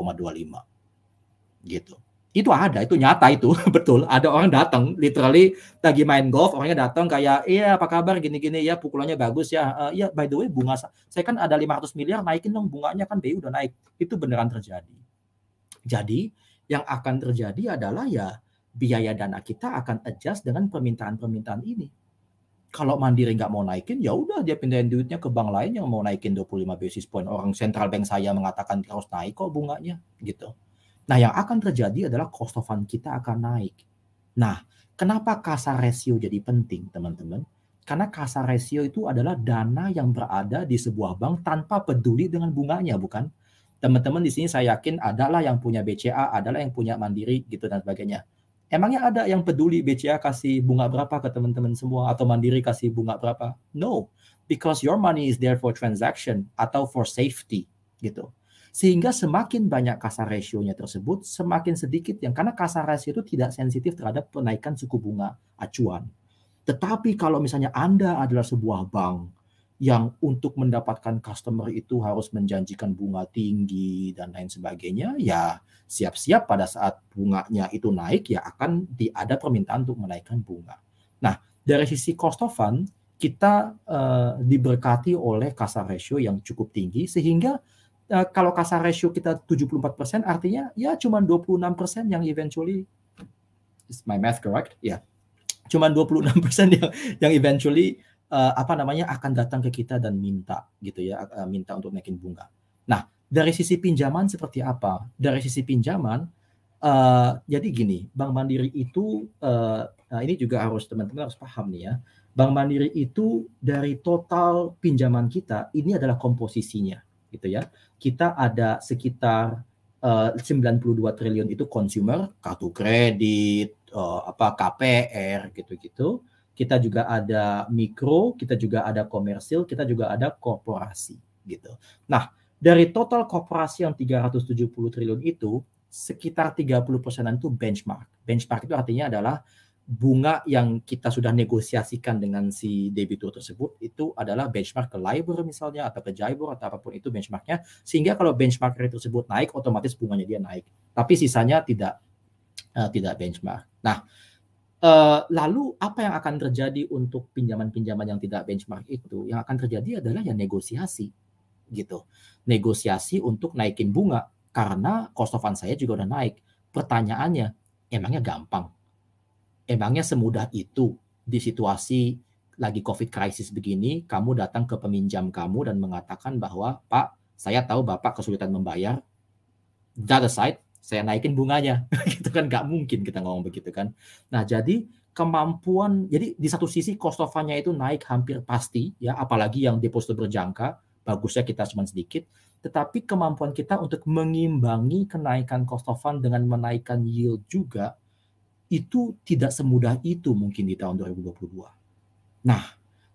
Gitu itu ada itu nyata itu betul ada orang datang literally lagi main golf orangnya datang kayak iya apa kabar gini-gini ya pukulannya bagus ya eh, iya ya by the way bunga saya kan ada 500 miliar naikin dong bunganya kan BI udah naik itu beneran terjadi jadi yang akan terjadi adalah ya biaya dana kita akan adjust dengan permintaan-permintaan ini kalau Mandiri nggak mau naikin, ya udah dia pindahin duitnya ke bank lain yang mau naikin 25 basis point. Orang central bank saya mengatakan harus naik kok bunganya, gitu. Nah, yang akan terjadi adalah cost of fund kita akan naik. Nah, kenapa kasa ratio jadi penting, teman-teman? Karena kasa ratio itu adalah dana yang berada di sebuah bank tanpa peduli dengan bunganya, bukan? Teman-teman di sini saya yakin adalah yang punya BCA, adalah yang punya Mandiri gitu dan sebagainya. Emangnya ada yang peduli BCA kasih bunga berapa ke teman-teman semua atau Mandiri kasih bunga berapa? No, because your money is there for transaction atau for safety gitu sehingga semakin banyak kasar rasionya tersebut semakin sedikit yang karena kasar rasio itu tidak sensitif terhadap penaikan suku bunga acuan. Tetapi kalau misalnya Anda adalah sebuah bank yang untuk mendapatkan customer itu harus menjanjikan bunga tinggi dan lain sebagainya, ya siap-siap pada saat bunganya itu naik ya akan ada permintaan untuk menaikkan bunga. Nah, dari sisi cost of fund kita uh, diberkati oleh kasar ratio yang cukup tinggi sehingga uh, kalau kasar ratio kita 74%, artinya ya cuma 26% yang eventually is my math correct? Ya. Yeah. Cuma 26% yang yang eventually uh, apa namanya akan datang ke kita dan minta gitu ya, uh, minta untuk naikin bunga. Nah, dari sisi pinjaman seperti apa? Dari sisi pinjaman uh, jadi gini, Bank Mandiri itu uh, nah ini juga harus teman-teman harus paham nih ya. Bank Mandiri itu dari total pinjaman kita ini adalah komposisinya gitu ya. Kita ada sekitar eh, uh, 92 triliun itu consumer, kartu kredit, uh, apa KPR gitu-gitu. Kita juga ada mikro, kita juga ada komersil, kita juga ada korporasi gitu. Nah, dari total korporasi yang 370 triliun itu, sekitar 30 persenan itu benchmark. Benchmark itu artinya adalah bunga yang kita sudah negosiasikan dengan si debitur tersebut itu adalah benchmark ke LIBOR misalnya atau ke JIBOR atau apapun itu benchmarknya sehingga kalau benchmark rate tersebut naik otomatis bunganya dia naik tapi sisanya tidak uh, tidak benchmark. Nah, Uh, lalu apa yang akan terjadi untuk pinjaman-pinjaman yang tidak benchmark itu? Yang akan terjadi adalah ya negosiasi gitu. Negosiasi untuk naikin bunga karena cost of fund saya juga udah naik. Pertanyaannya, emangnya gampang emangnya semudah itu di situasi lagi COVID crisis begini, kamu datang ke peminjam kamu dan mengatakan bahwa, Pak, saya tahu Bapak kesulitan membayar, the other side, saya naikin bunganya. gitu kan nggak mungkin kita ngomong begitu kan. Nah, jadi kemampuan, jadi di satu sisi cost of fund-nya itu naik hampir pasti, ya apalagi yang deposito berjangka, bagusnya kita cuma sedikit, tetapi kemampuan kita untuk mengimbangi kenaikan cost of fund dengan menaikkan yield juga itu tidak semudah itu mungkin di tahun 2022. Nah,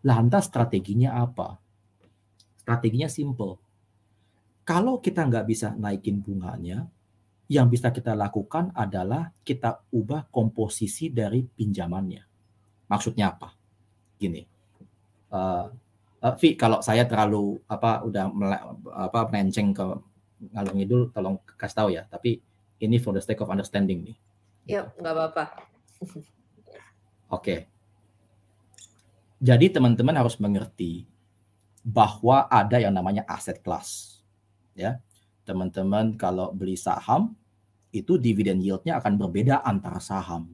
lantas strateginya apa? Strateginya simple. Kalau kita nggak bisa naikin bunganya, yang bisa kita lakukan adalah kita ubah komposisi dari pinjamannya. Maksudnya apa? Gini, uh, eh, uh, eh, Vi, kalau saya terlalu apa udah apa menceng ke ngalung idul, tolong kasih tahu ya. Tapi ini for the sake of understanding nih. Ya, nggak apa-apa. Oke. Jadi teman-teman harus mengerti bahwa ada yang namanya aset kelas. Ya, teman-teman kalau beli saham itu dividen yieldnya akan berbeda antara saham,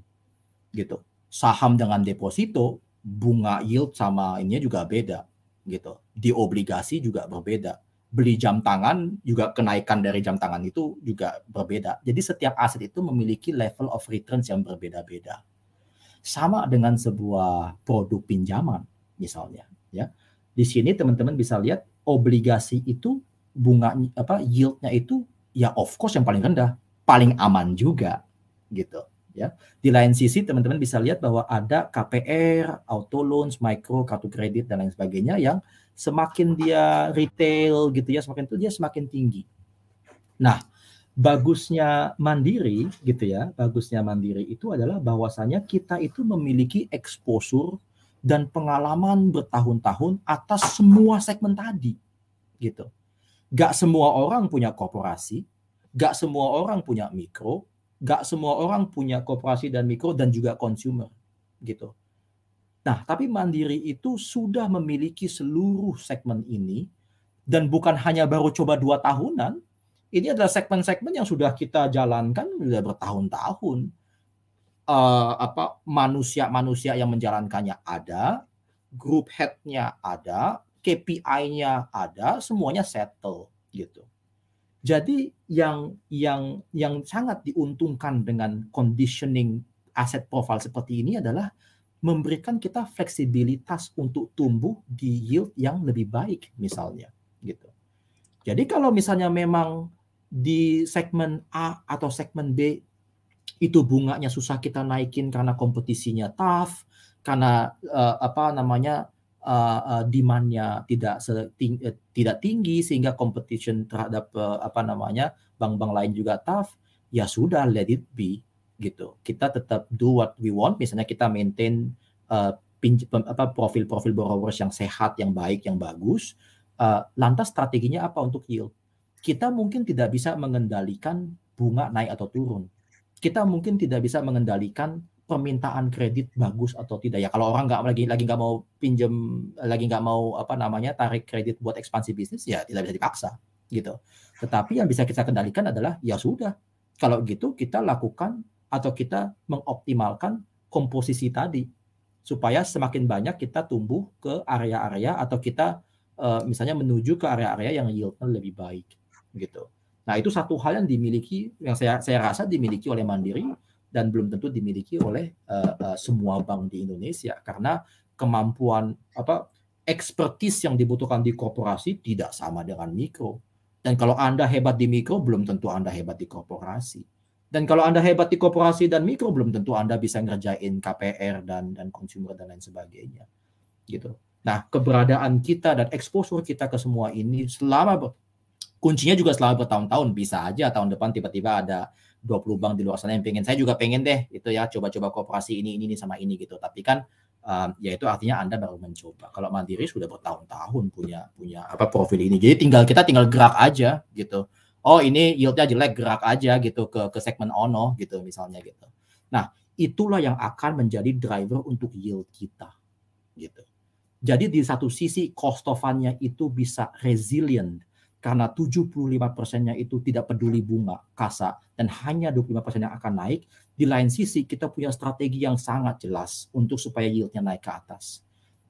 gitu. Saham dengan deposito bunga yield sama ininya juga beda, gitu. Di obligasi juga berbeda beli jam tangan juga kenaikan dari jam tangan itu juga berbeda. Jadi setiap aset itu memiliki level of returns yang berbeda-beda. Sama dengan sebuah produk pinjaman misalnya, ya. Di sini teman-teman bisa lihat obligasi itu bunga apa yieldnya itu ya of course yang paling rendah, paling aman juga gitu ya. Di lain sisi teman-teman bisa lihat bahwa ada KPR, auto loans, micro, kartu kredit dan lain sebagainya yang semakin dia retail gitu ya, semakin itu dia semakin tinggi. Nah, bagusnya mandiri gitu ya, bagusnya mandiri itu adalah bahwasanya kita itu memiliki eksposur dan pengalaman bertahun-tahun atas semua segmen tadi gitu. Gak semua orang punya korporasi, gak semua orang punya mikro, gak semua orang punya korporasi dan mikro dan juga consumer gitu. Nah, tapi Mandiri itu sudah memiliki seluruh segmen ini dan bukan hanya baru coba dua tahunan. Ini adalah segmen-segmen yang sudah kita jalankan sudah bertahun-tahun. Uh, apa manusia-manusia yang menjalankannya ada, group headnya ada, KPI-nya ada, semuanya settle gitu. Jadi yang yang yang sangat diuntungkan dengan conditioning aset profile seperti ini adalah memberikan kita fleksibilitas untuk tumbuh di yield yang lebih baik misalnya gitu. Jadi kalau misalnya memang di segmen A atau segmen B itu bunganya susah kita naikin karena kompetisinya tough, karena uh, apa namanya uh, uh, demandnya tidak seting, uh, tidak tinggi sehingga competition terhadap uh, apa namanya bank-bank lain juga tough, ya sudah let it be gitu. Kita tetap do what we want, misalnya kita maintain uh, profil-profil borrowers yang sehat, yang baik, yang bagus. Uh, lantas strateginya apa untuk yield? Kita mungkin tidak bisa mengendalikan bunga naik atau turun. Kita mungkin tidak bisa mengendalikan permintaan kredit bagus atau tidak ya kalau orang nggak lagi lagi nggak mau pinjam lagi nggak mau apa namanya tarik kredit buat ekspansi bisnis ya tidak bisa dipaksa gitu tetapi yang bisa kita kendalikan adalah ya sudah kalau gitu kita lakukan atau kita mengoptimalkan komposisi tadi supaya semakin banyak kita tumbuh ke area-area atau kita uh, misalnya menuju ke area-area yang yieldnya lebih baik gitu. Nah itu satu hal yang dimiliki yang saya saya rasa dimiliki oleh Mandiri dan belum tentu dimiliki oleh uh, uh, semua bank di Indonesia karena kemampuan apa ekspertis yang dibutuhkan di korporasi tidak sama dengan mikro. Dan kalau Anda hebat di mikro belum tentu Anda hebat di korporasi dan kalau Anda hebat di korporasi dan mikro, belum tentu Anda bisa ngerjain KPR dan dan consumer dan lain sebagainya. Gitu. Nah, keberadaan kita dan eksposur kita ke semua ini selama kuncinya juga selama bertahun-tahun bisa aja tahun depan tiba-tiba ada 20 bank di luar sana yang pengen saya juga pengen deh itu ya coba-coba kooperasi ini ini ini sama ini gitu. Tapi kan um, ya itu artinya Anda baru mencoba. Kalau Mandiri sudah bertahun-tahun punya punya apa profil ini. Jadi tinggal kita tinggal gerak aja gitu oh ini yieldnya jelek gerak aja gitu ke ke segmen ono gitu misalnya gitu. Nah itulah yang akan menjadi driver untuk yield kita gitu. Jadi di satu sisi cost of fund-nya itu bisa resilient karena 75 persennya itu tidak peduli bunga kasa dan hanya 25 persen yang akan naik. Di lain sisi kita punya strategi yang sangat jelas untuk supaya yieldnya naik ke atas.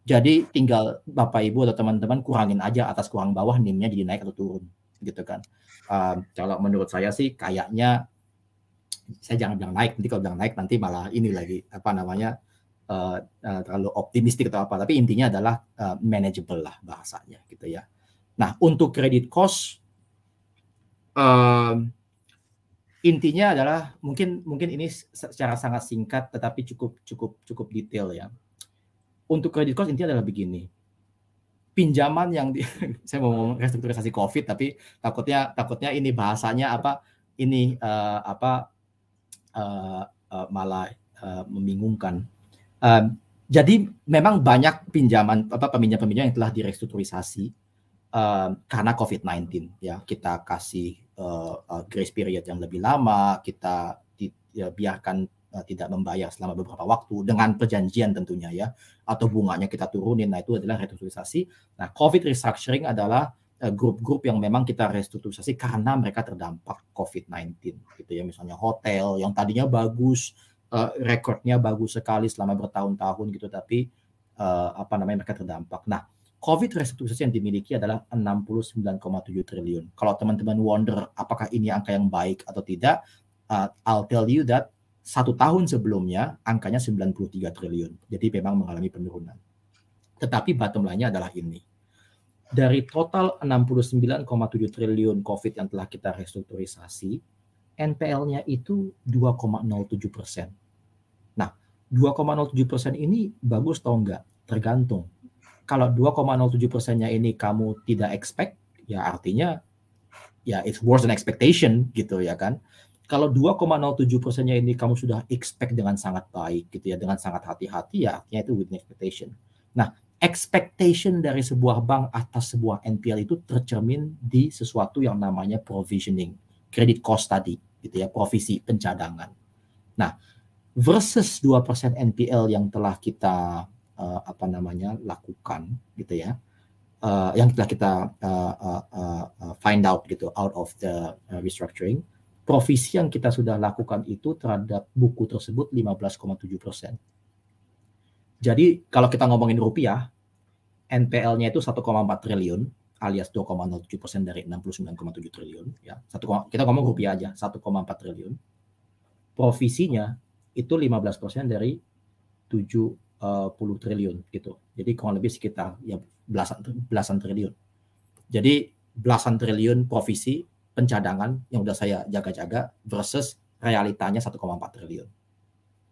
Jadi tinggal Bapak Ibu atau teman-teman kurangin aja atas kurang bawah nimnya jadi naik atau turun gitu kan. Um, kalau menurut saya sih kayaknya saya jangan bilang naik nanti kalau bilang naik nanti malah ini lagi apa namanya uh, uh, terlalu optimistik atau apa tapi intinya adalah uh, manageable lah bahasanya gitu ya nah untuk credit cost um, intinya adalah mungkin mungkin ini secara sangat singkat tetapi cukup cukup cukup detail ya untuk credit cost intinya adalah begini pinjaman yang di, saya mau ngomong restrukturisasi Covid tapi takutnya takutnya ini bahasanya apa ini uh, apa uh, uh, malah uh, membingungkan. Uh, jadi memang banyak pinjaman apa peminjam-peminjam yang telah direstrukturisasi uh, karena COVID-19 ya. Kita kasih uh, grace period yang lebih lama, kita di, ya, biarkan Eh, tidak membayar selama beberapa waktu dengan perjanjian tentunya ya atau bunganya kita turunin nah itu adalah restrukturisasi nah covid restructuring adalah eh, grup-grup yang memang kita restrukturisasi karena mereka terdampak COVID-19 gitu ya misalnya hotel yang tadinya bagus uh, rekornya bagus sekali selama bertahun-tahun gitu tapi apa namanya mereka terdampak nah COVID restrukturisasi yang dimiliki adalah 69,7 triliun kalau teman-teman wonder apakah ini angka yang baik atau tidak uh, I'll tell you that satu tahun sebelumnya angkanya 93 triliun. Jadi memang mengalami penurunan. Tetapi bottom line-nya adalah ini. Dari total 69,7 triliun COVID yang telah kita restrukturisasi, NPL-nya itu 2,07 persen. Nah, 2,07 persen ini bagus atau enggak? Tergantung. Kalau 2,07 persennya ini kamu tidak expect, ya artinya ya it's worse than expectation gitu ya kan kalau 2,07 persennya ini kamu sudah expect dengan sangat baik gitu ya, dengan sangat hati-hati ya artinya itu within expectation. Nah, expectation dari sebuah bank atas sebuah NPL itu tercermin di sesuatu yang namanya provisioning, credit cost tadi gitu ya, provisi pencadangan. Nah, versus 2% NPL yang telah kita uh, apa namanya lakukan gitu ya. Uh, yang telah kita uh, uh, uh, find out gitu out of the eh, restructuring provisi yang kita sudah lakukan itu terhadap buku tersebut 15,7 persen. Jadi kalau kita ngomongin rupiah, NPL-nya itu 1,4 triliun alias 2,07 persen dari 69,7 triliun. Ya, 1, kita ngomong rupiah aja 1,4 triliun. Provisinya itu 15 persen dari 70 eh, triliun gitu. Jadi kurang lebih sekitar ya belasan belasan triliun. Jadi belasan triliun provisi pencadangan yang sudah saya jaga-jaga versus realitanya 1,4 triliun.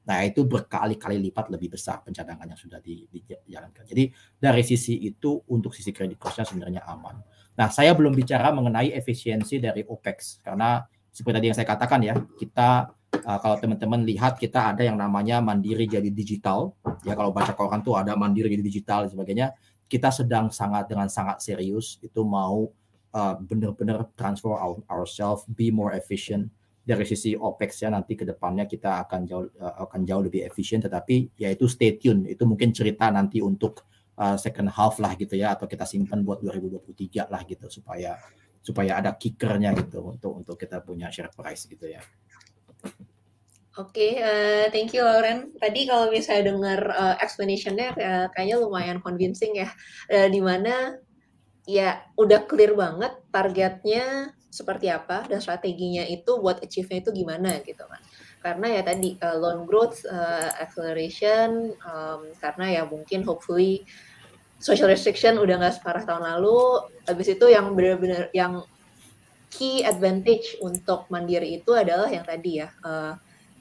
Nah, itu berkali-kali lipat lebih besar pencadangan yang sudah dijalankan. Jadi, dari sisi itu untuk sisi kredit costnya sebenarnya aman. Nah, saya belum bicara mengenai efisiensi dari OPEX karena seperti tadi yang saya katakan ya, kita uh, kalau teman-teman lihat kita ada yang namanya mandiri jadi digital ya kalau baca koran tuh ada mandiri jadi digital dan sebagainya kita sedang sangat dengan sangat serius itu mau uh, benar-benar transfer our, ourselves, be more efficient. Dari sisi opex ya nanti ke depannya kita akan jauh uh, akan jauh lebih efisien tetapi yaitu stay tune itu mungkin cerita nanti untuk uh, second half lah gitu ya atau kita simpan buat 2023 lah gitu supaya supaya ada kickernya gitu untuk untuk kita punya share price gitu ya. Oke, okay, uh, thank you Lauren. Tadi kalau misalnya dengar uh, explanationnya uh, kayaknya lumayan convincing ya. Uh, dimana ya udah clear banget targetnya seperti apa dan strateginya itu buat achieve-nya itu gimana gitu kan. Karena ya tadi uh, loan growth uh, acceleration um, karena ya mungkin hopefully social restriction udah nggak separah tahun lalu. Habis itu yang benar-benar yang key advantage untuk mandiri itu adalah yang tadi ya uh,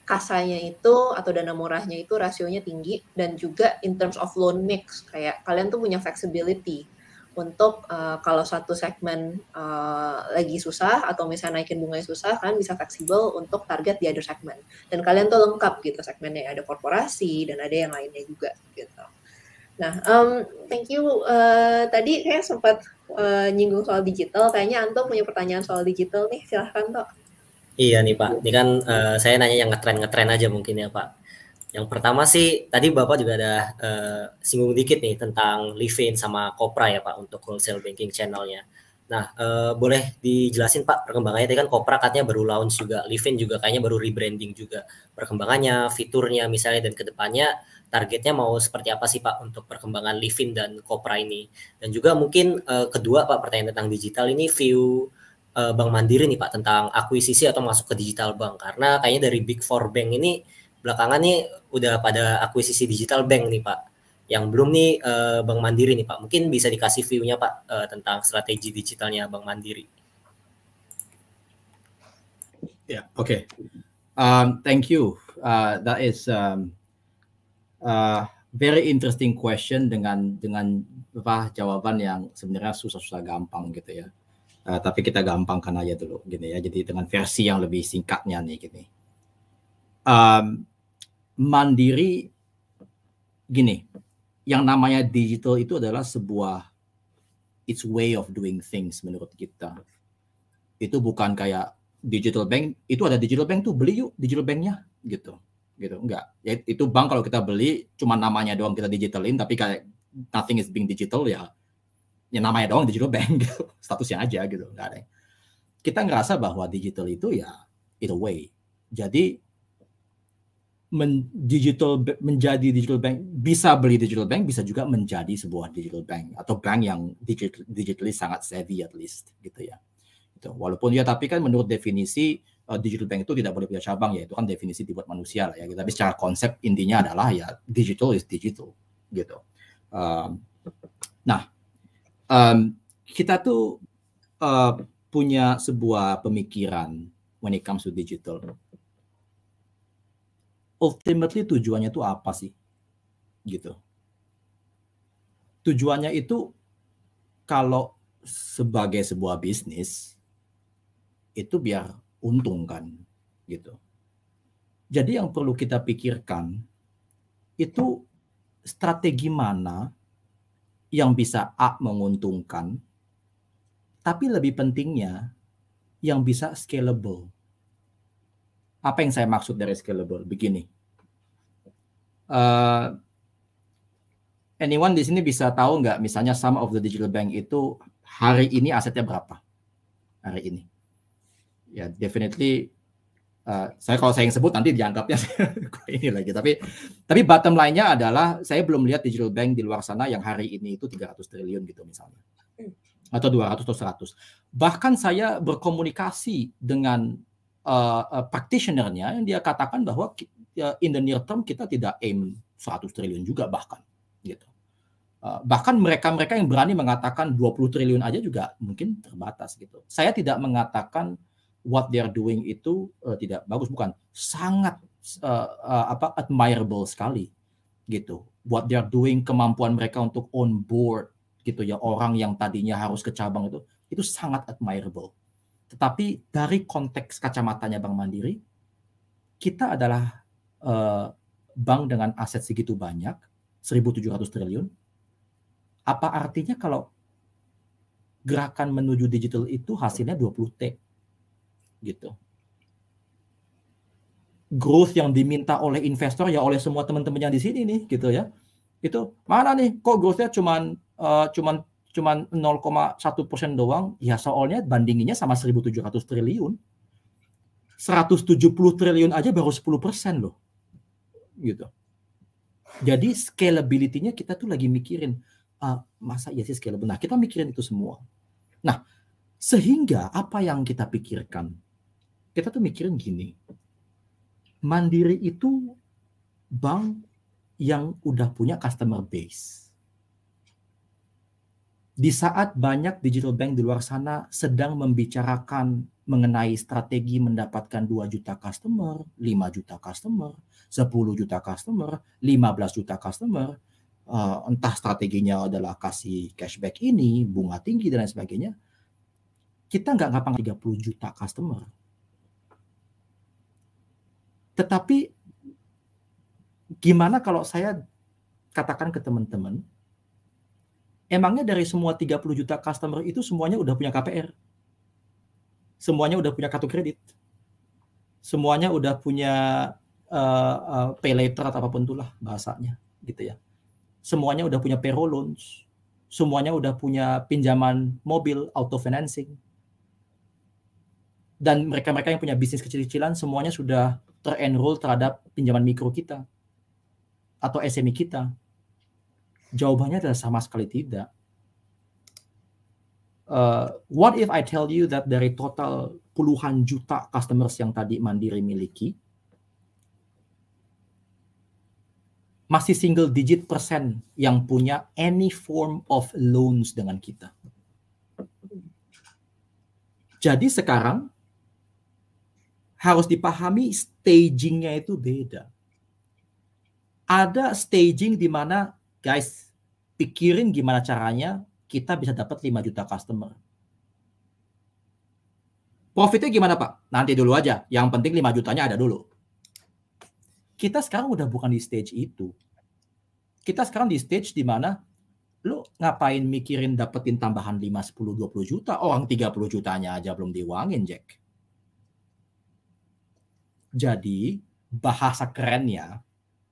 kasanya itu atau dana murahnya itu rasionya tinggi dan juga in terms of loan mix kayak kalian tuh punya flexibility untuk uh, kalau satu segmen uh, lagi susah atau misalnya naikin bunganya susah, kan bisa fleksibel untuk target di other segmen. Dan kalian tuh lengkap gitu segmennya, ada korporasi dan ada yang lainnya juga gitu. Nah, um, thank you. Uh, tadi kayak sempat uh, nyinggung soal digital, kayaknya Anto punya pertanyaan soal digital nih, silahkan Tok. Iya nih Pak, ini kan uh, saya nanya yang ngetren-ngetren aja mungkin ya Pak. Yang pertama sih tadi Bapak juga ada uh, singgung dikit nih tentang Livin sama Kopra ya Pak untuk wholesale banking channelnya. Nah, uh, boleh dijelasin Pak perkembangannya tadi kan Kopra katanya baru launch juga, Livin juga kayaknya baru rebranding juga. Perkembangannya, fiturnya misalnya dan kedepannya targetnya mau seperti apa sih Pak untuk perkembangan Livin dan Kopra ini. Dan juga mungkin uh, kedua Pak pertanyaan tentang digital ini view Bank Mandiri nih Pak tentang akuisisi atau masuk ke digital bank karena kayaknya dari Big Four Bank ini belakangan nih udah pada akuisisi digital bank nih Pak. Yang belum nih uh, Bank Mandiri nih Pak. Mungkin bisa dikasih view-nya Pak uh, tentang strategi digitalnya Bank Mandiri. Ya, yeah, oke. Okay. Um, thank you. Uh, that is um, uh, very interesting question dengan dengan apa jawaban yang sebenarnya susah-susah gampang gitu ya. Uh, tapi kita gampangkan aja dulu gini ya. Jadi dengan versi yang lebih singkatnya nih gini. Um, mandiri gini yang namanya digital itu adalah sebuah it's way of doing things menurut kita itu bukan kayak digital bank itu ada digital bank tuh beli yuk digital banknya gitu gitu enggak ya, itu bank kalau kita beli cuma namanya doang kita digitalin tapi kayak nothing is being digital ya ya namanya doang digital bank gitu. statusnya aja gitu enggak ada kita ngerasa bahwa digital itu ya a way jadi men digital menjadi digital bank bisa beli digital bank bisa juga menjadi sebuah digital bank atau bank yang digital digitally sangat savvy at least gitu ya itu walaupun ya tapi kan menurut definisi uh, digital bank itu tidak boleh punya cabang ya itu kan definisi dibuat manusia lah ya gitu. tapi secara konsep intinya adalah ya digital is digital gitu um, nah um, kita tuh uh, punya sebuah pemikiran when it comes to digital ultimately tujuannya itu apa sih? Gitu. Tujuannya itu kalau sebagai sebuah bisnis itu biar untung kan gitu. Jadi yang perlu kita pikirkan itu strategi mana yang bisa A menguntungkan tapi lebih pentingnya yang bisa scalable apa yang saya maksud dari scalable? Begini. Uh, anyone di sini bisa tahu nggak misalnya sum of the digital bank itu hari ini asetnya berapa? Hari ini. Ya, definitely Uh, saya kalau saya yang sebut nanti dianggapnya ini lagi tapi tapi bottom line-nya adalah saya belum lihat digital bank di luar sana yang hari ini itu 300 triliun gitu misalnya hmm. atau 200 atau 100 bahkan saya berkomunikasi dengan uh, uh, practitionernya yang dia katakan bahwa uh, in the near term kita tidak aim 100 triliun juga bahkan gitu. Uh, bahkan mereka-mereka yang berani mengatakan 20 triliun aja juga mungkin terbatas gitu. Saya tidak mengatakan what they are doing itu uh, tidak bagus bukan, sangat uh, uh, apa admirable sekali gitu. What they are doing kemampuan mereka untuk on board gitu ya orang yang tadinya harus ke cabang itu itu sangat admirable tetapi dari konteks kacamatanya Bank Mandiri, kita adalah uh, bank dengan aset segitu banyak, 1.700 triliun. Apa artinya kalau gerakan menuju digital itu hasilnya 20T? Gitu. Growth yang diminta oleh investor ya oleh semua teman-teman yang di sini nih gitu ya. Itu mana nih kok growth-nya cuma uh, cuman eh, cuma 0,1 persen doang, ya soalnya bandinginnya sama 1.700 triliun. 170 triliun aja baru 10 persen loh. Gitu. Jadi scalability-nya kita tuh lagi mikirin, uh, masa ya sih scalable? Nah, kita mikirin itu semua. Nah, sehingga apa yang kita pikirkan? Kita tuh mikirin gini, Mandiri itu bank yang udah punya customer base di saat banyak digital bank di luar sana sedang membicarakan mengenai strategi mendapatkan 2 juta customer, 5 juta customer, 10 juta customer, 15 juta customer, uh, entah strateginya adalah kasih cashback ini, bunga tinggi dan lain sebagainya, kita nggak tiga 30 juta customer. Tetapi gimana kalau saya katakan ke teman-teman, Emangnya dari semua 30 juta customer itu semuanya udah punya KPR? Semuanya udah punya kartu kredit? Semuanya udah punya uh, uh, pay later atau apapun itulah bahasanya gitu ya. Semuanya udah punya payroll loans. Semuanya udah punya pinjaman mobil auto financing. Dan mereka-mereka yang punya bisnis kecil-kecilan semuanya sudah terenroll terhadap pinjaman mikro kita atau SME kita Jawabannya adalah sama sekali tidak. Uh, what if I tell you that dari total puluhan juta customers yang tadi Mandiri miliki, masih single digit persen yang punya any form of loans dengan kita. Jadi sekarang harus dipahami stagingnya itu beda. Ada staging di mana guys, pikirin gimana caranya kita bisa dapat 5 juta customer. Profitnya gimana Pak? Nanti dulu aja. Yang penting 5 jutanya ada dulu. Kita sekarang udah bukan di stage itu. Kita sekarang di stage di mana lu ngapain mikirin dapetin tambahan 5, 10, 20 juta? Orang 30 jutanya aja belum diuangin, Jack. Jadi, bahasa kerennya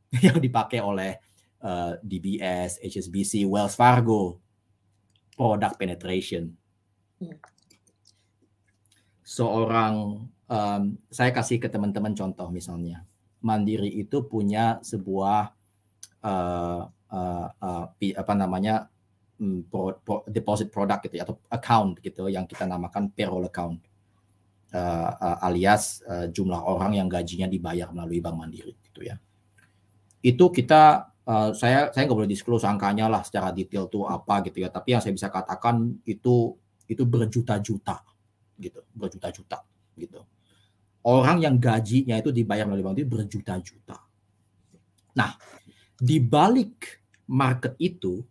yang dipakai oleh uh, DBS, HSBC, Wells Fargo, product penetration. Hmm. Seorang um, saya kasih ke teman-teman contoh misalnya, Mandiri itu punya sebuah uh, uh, uh, apa namanya um, pro, pro, deposit product gitu ya, atau account gitu yang kita namakan payroll account. Uh, uh, alias uh, jumlah orang yang gajinya dibayar melalui bank mandiri gitu ya itu kita Uh, saya saya nggak boleh disclose angkanya lah secara detail tuh apa gitu ya. Tapi yang saya bisa katakan itu itu berjuta-juta gitu, berjuta-juta gitu. Orang yang gajinya itu dibayar melalui bank itu berjuta-juta. Nah, di balik market itu,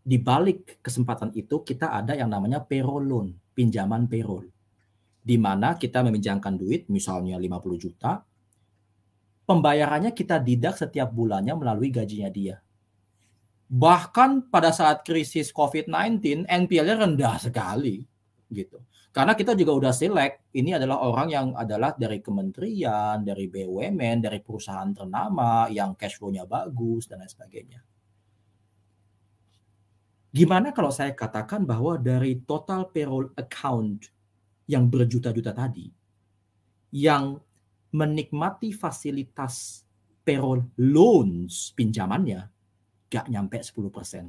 di balik kesempatan itu kita ada yang namanya payroll loan, pinjaman payroll. Di mana kita meminjamkan duit misalnya 50 juta, pembayarannya kita didak setiap bulannya melalui gajinya dia. Bahkan pada saat krisis COVID-19, NPL-nya rendah sekali gitu. Karena kita juga udah selek, ini adalah orang yang adalah dari kementerian, dari BUMN, dari perusahaan ternama yang cash flow-nya bagus dan lain sebagainya. Gimana kalau saya katakan bahwa dari total payroll account yang berjuta-juta tadi, yang menikmati fasilitas payroll loans pinjamannya gak nyampe 10%.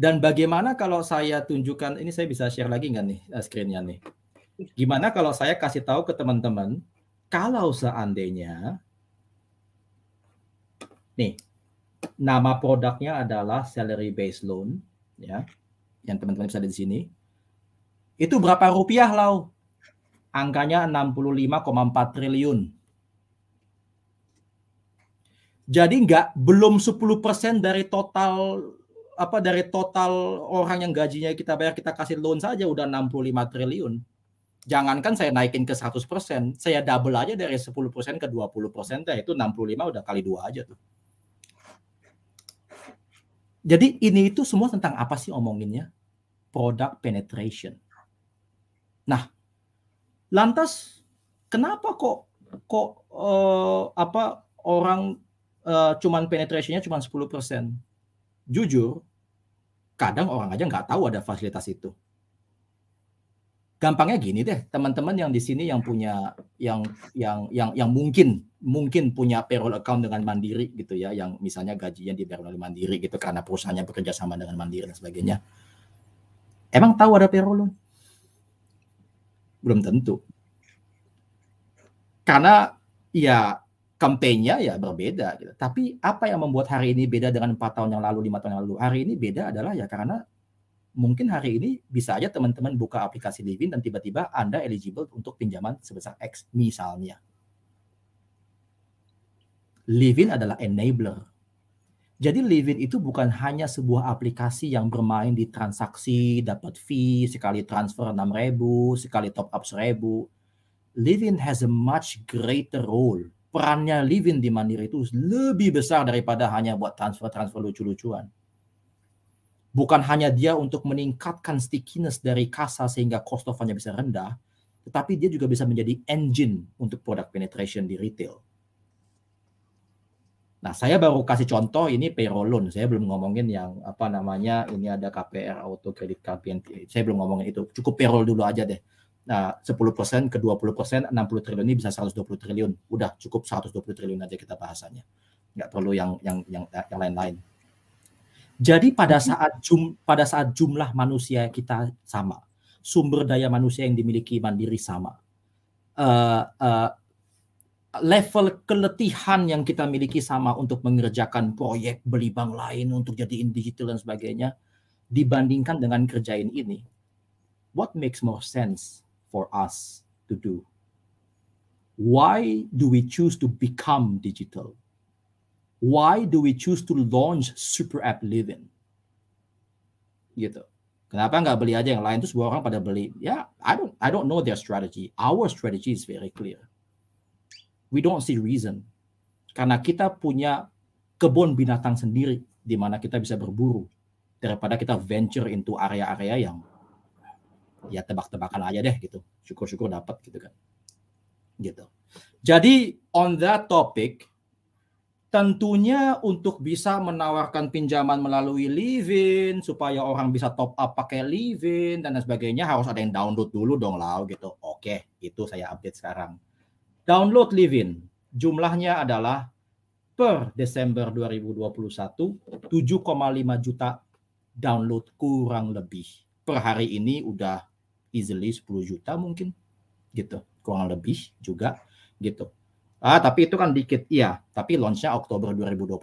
Dan bagaimana kalau saya tunjukkan, ini saya bisa share lagi nggak nih eh, screennya nih. Gimana kalau saya kasih tahu ke teman-teman, kalau seandainya, nih, nama produknya adalah salary based loan, ya, yang teman-teman bisa ada di sini. Itu berapa rupiah lau? angkanya 65,4 triliun. Jadi nggak belum 10% dari total apa dari total orang yang gajinya kita bayar kita kasih loan saja udah 65 triliun. Jangankan saya naikin ke 100%, saya double aja dari 10% ke 20% deh, itu 65 udah kali dua aja tuh. Jadi ini itu semua tentang apa sih omonginnya? Product penetration. Nah, Lantas kenapa kok kok uh, apa orang uh, cuman penetrationnya cuma 10%? Jujur, kadang orang aja nggak tahu ada fasilitas itu. Gampangnya gini deh, teman-teman yang di sini yang punya yang yang yang yang mungkin mungkin punya payroll account dengan Mandiri gitu ya, yang misalnya gajinya dibayar oleh Mandiri gitu karena perusahaannya bekerja sama dengan Mandiri dan sebagainya. Emang tahu ada payroll loan? belum tentu karena ya kampanye ya berbeda gitu. Tapi apa yang membuat hari ini beda dengan empat tahun yang lalu, lima tahun yang lalu? Hari ini beda adalah ya karena mungkin hari ini bisa aja teman-teman buka aplikasi Livin dan tiba-tiba Anda eligible untuk pinjaman sebesar X misalnya. Livin adalah enabler. Jadi Livin itu bukan hanya sebuah aplikasi yang bermain di transaksi, dapat fee, sekali transfer 6000 sekali top up 1000 Livin has a much greater role. Perannya Livin di Mandiri itu lebih besar daripada hanya buat transfer-transfer lucu-lucuan. Bukan hanya dia untuk meningkatkan stickiness dari kasa sehingga cost of fund-nya bisa rendah, tetapi dia juga bisa menjadi engine untuk product penetration di retail Nah, saya baru kasih contoh ini payroll loan. Saya belum ngomongin yang apa namanya ini ada KPR auto credit card BNP. Saya belum ngomongin itu. Cukup payroll dulu aja deh. Nah, 10% ke 20%, 60 triliun ini bisa 120 triliun. Udah cukup 120 triliun aja kita bahasannya. Nggak perlu yang yang yang yang lain-lain. Jadi pada saat jum, pada saat jumlah manusia kita sama, sumber daya manusia yang dimiliki mandiri sama. Uh, uh, level keletihan yang kita miliki sama untuk mengerjakan proyek beli bank lain untuk jadiin digital dan sebagainya dibandingkan dengan kerjain ini what makes more sense for us to do why do we choose to become digital why do we choose to launch super app living gitu Kenapa nggak beli aja yang lain? Terus semua orang pada beli. Ya, yeah, I don't, I don't know their strategy. Our strategy is very clear we don't see reason. Karena kita punya kebun binatang sendiri di mana kita bisa berburu daripada kita venture into area-area yang ya tebak-tebakan aja deh gitu. Syukur-syukur dapat gitu kan. Gitu. Jadi on that topic tentunya untuk bisa menawarkan pinjaman melalui Livin supaya orang bisa top up pakai Livin dan sebagainya harus ada yang download dulu dong lah gitu. Oke, itu saya update sekarang. Download Living jumlahnya adalah per Desember 2021 7,5 juta download kurang lebih. Per hari ini udah easily 10 juta mungkin gitu. Kurang lebih juga gitu. Ah, tapi itu kan dikit. Iya, tapi launchnya Oktober 2021.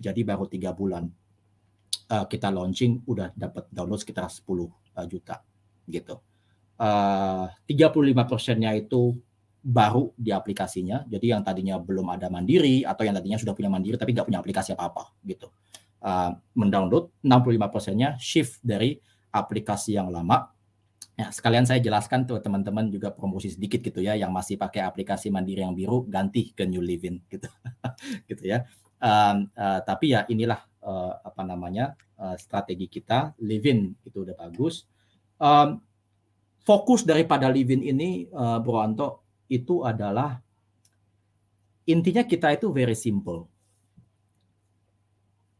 Jadi baru tiga bulan uh, kita launching udah dapat download sekitar 10 ah, juta gitu. Ah, uh, 35 persennya itu baru di aplikasinya. Jadi yang tadinya belum ada Mandiri atau yang tadinya sudah punya Mandiri tapi nggak punya aplikasi apa-apa gitu. Uh, mendownload 65%-nya shift dari aplikasi yang lama. Ya, sekalian saya jelaskan tuh teman-teman juga promosi sedikit gitu ya yang masih pakai aplikasi Mandiri yang biru ganti ke New Living gitu. gitu ya. Um, uh, tapi ya inilah uh, apa namanya uh, strategi kita Livin itu udah bagus. Um, fokus daripada Livin ini uh, Bro Anto itu adalah intinya kita itu very simple.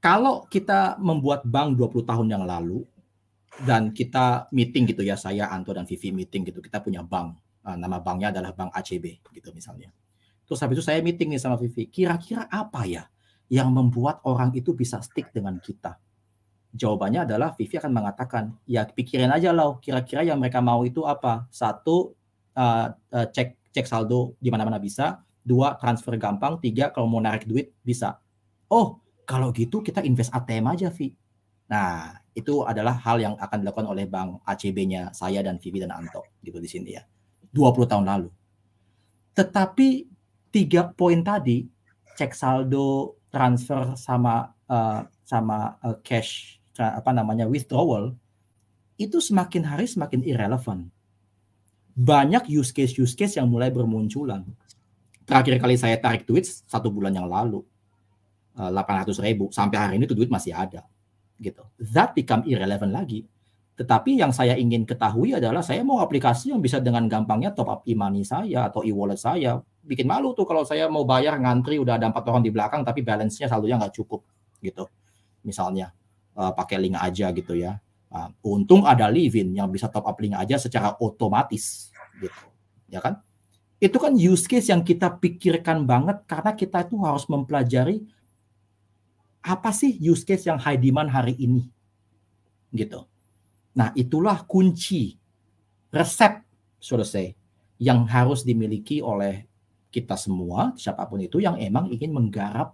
Kalau kita membuat bank 20 tahun yang lalu dan kita meeting gitu ya saya Anto dan Vivi meeting gitu kita punya bank ah, nama banknya adalah bank ACB gitu misalnya. Terus habis itu saya meeting nih sama Vivi, kira-kira apa ya yang membuat orang itu bisa stick dengan kita? Jawabannya adalah Vivi akan mengatakan, ya pikirin aja loh, kira-kira yang mereka mau itu apa? Satu, uh, uh, cek cek saldo di mana-mana bisa. Dua, transfer gampang. Tiga, kalau mau narik duit bisa. Oh, kalau gitu kita invest ATM aja, Vi. Nah, itu adalah hal yang akan dilakukan oleh Bank ACB-nya saya dan Vivi dan Anto gitu di sini ya. 20 tahun lalu. Tetapi tiga poin tadi cek saldo transfer sama uh, sama uh, cash apa namanya withdrawal itu semakin hari semakin irrelevant banyak use case use case yang mulai bermunculan. Terakhir kali saya tarik duit satu bulan yang lalu, 800 eh, ribu. Sampai hari ini tuh duit masih ada. gitu. That become irrelevant lagi. Tetapi yang saya ingin ketahui adalah saya mau aplikasi yang bisa dengan gampangnya top up e-money saya atau e-wallet saya. Bikin malu tuh kalau saya mau bayar ngantri udah ada empat orang di belakang tapi balance-nya saldonya nggak cukup gitu. Misalnya uh, pakai link aja gitu ya. Nah, untung ada living yang bisa top up link aja secara otomatis gitu. Ya kan? Itu kan use case yang kita pikirkan banget karena kita itu harus mempelajari apa sih use case yang high demand hari ini. Gitu. Nah, itulah kunci resep saya yang harus dimiliki oleh kita semua siapapun itu yang emang ingin menggarap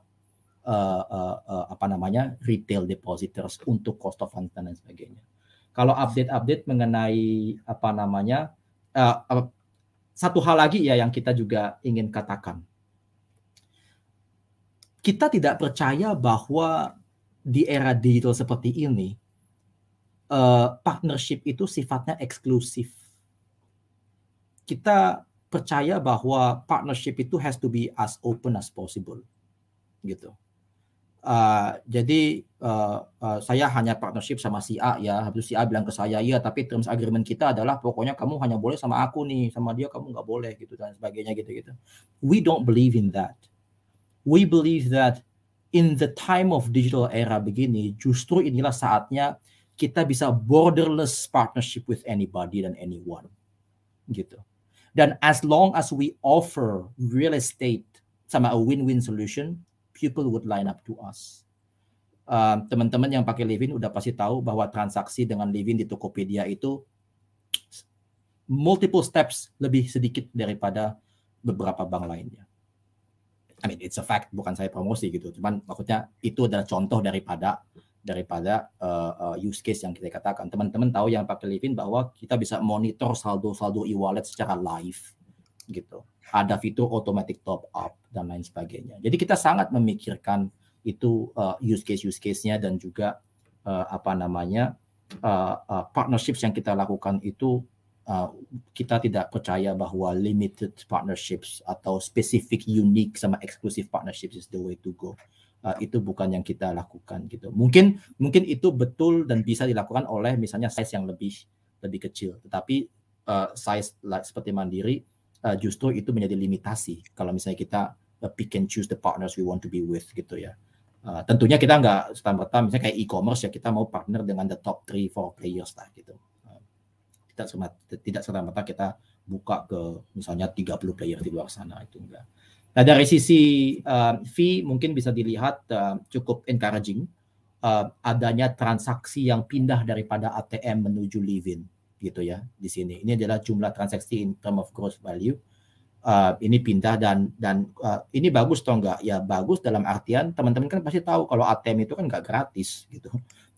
uh, uh, uh, apa namanya retail depositors untuk cost of funds dan lain sebagainya. Kalau update-update mengenai apa namanya uh, uh, satu hal lagi ya yang kita juga ingin katakan. Kita tidak percaya bahwa di era digital seperti ini uh, partnership itu sifatnya eksklusif. Kita percaya bahwa partnership itu has to be as open as possible gitu. Uh, jadi uh, uh, saya hanya partnership sama si A ya. Habis si A bilang ke saya, iya tapi terms agreement kita adalah pokoknya kamu hanya boleh sama aku nih, sama dia kamu nggak boleh gitu dan sebagainya gitu-gitu. We don't believe in that. We believe that in the time of digital era begini, justru inilah saatnya kita bisa borderless partnership with anybody dan anyone gitu. Dan as long as we offer real estate sama a win-win solution, people would line up to us. Um, teman-teman uh, yang pakai Livin udah pasti tahu bahwa transaksi dengan Livin di Tokopedia itu multiple steps lebih sedikit daripada beberapa bank lainnya. I mean it's a fact, bukan saya promosi gitu. Cuman maksudnya itu adalah contoh daripada daripada uh, uh, use case yang kita katakan. Teman-teman tahu yang pakai Livin bahwa kita bisa monitor saldo-saldo e-wallet secara live gitu. Ada fitur automatic top up dan lain sebagainya. Jadi kita sangat memikirkan itu uh, use case use case-nya dan juga uh, apa namanya uh, uh, partnerships yang kita lakukan itu uh, kita tidak percaya bahwa limited partnerships atau specific unique sama exclusive partnerships is the way to go. Uh, itu bukan yang kita lakukan gitu. Mungkin mungkin itu betul dan bisa dilakukan oleh misalnya size yang lebih lebih kecil. Tetapi uh, size seperti Mandiri uh, justru itu menjadi limitasi kalau misalnya kita uh, pick and choose the partners we want to be with gitu ya. Uh, tentunya kita nggak serta-merta misalnya kayak e-commerce ya kita mau partner dengan the top three, four players lah gitu. Uh, tidak serta, tidak serta-merta kita buka ke misalnya 30 player di luar sana itu enggak. Nah dari sisi uh, fee mungkin bisa dilihat uh, cukup encouraging uh, adanya transaksi yang pindah daripada ATM menuju livin gitu ya di sini. Ini adalah jumlah transaksi in term of gross value. Uh, ini pindah dan dan uh, ini bagus atau enggak? Ya bagus dalam artian teman-teman kan pasti tahu kalau ATM itu kan enggak gratis gitu.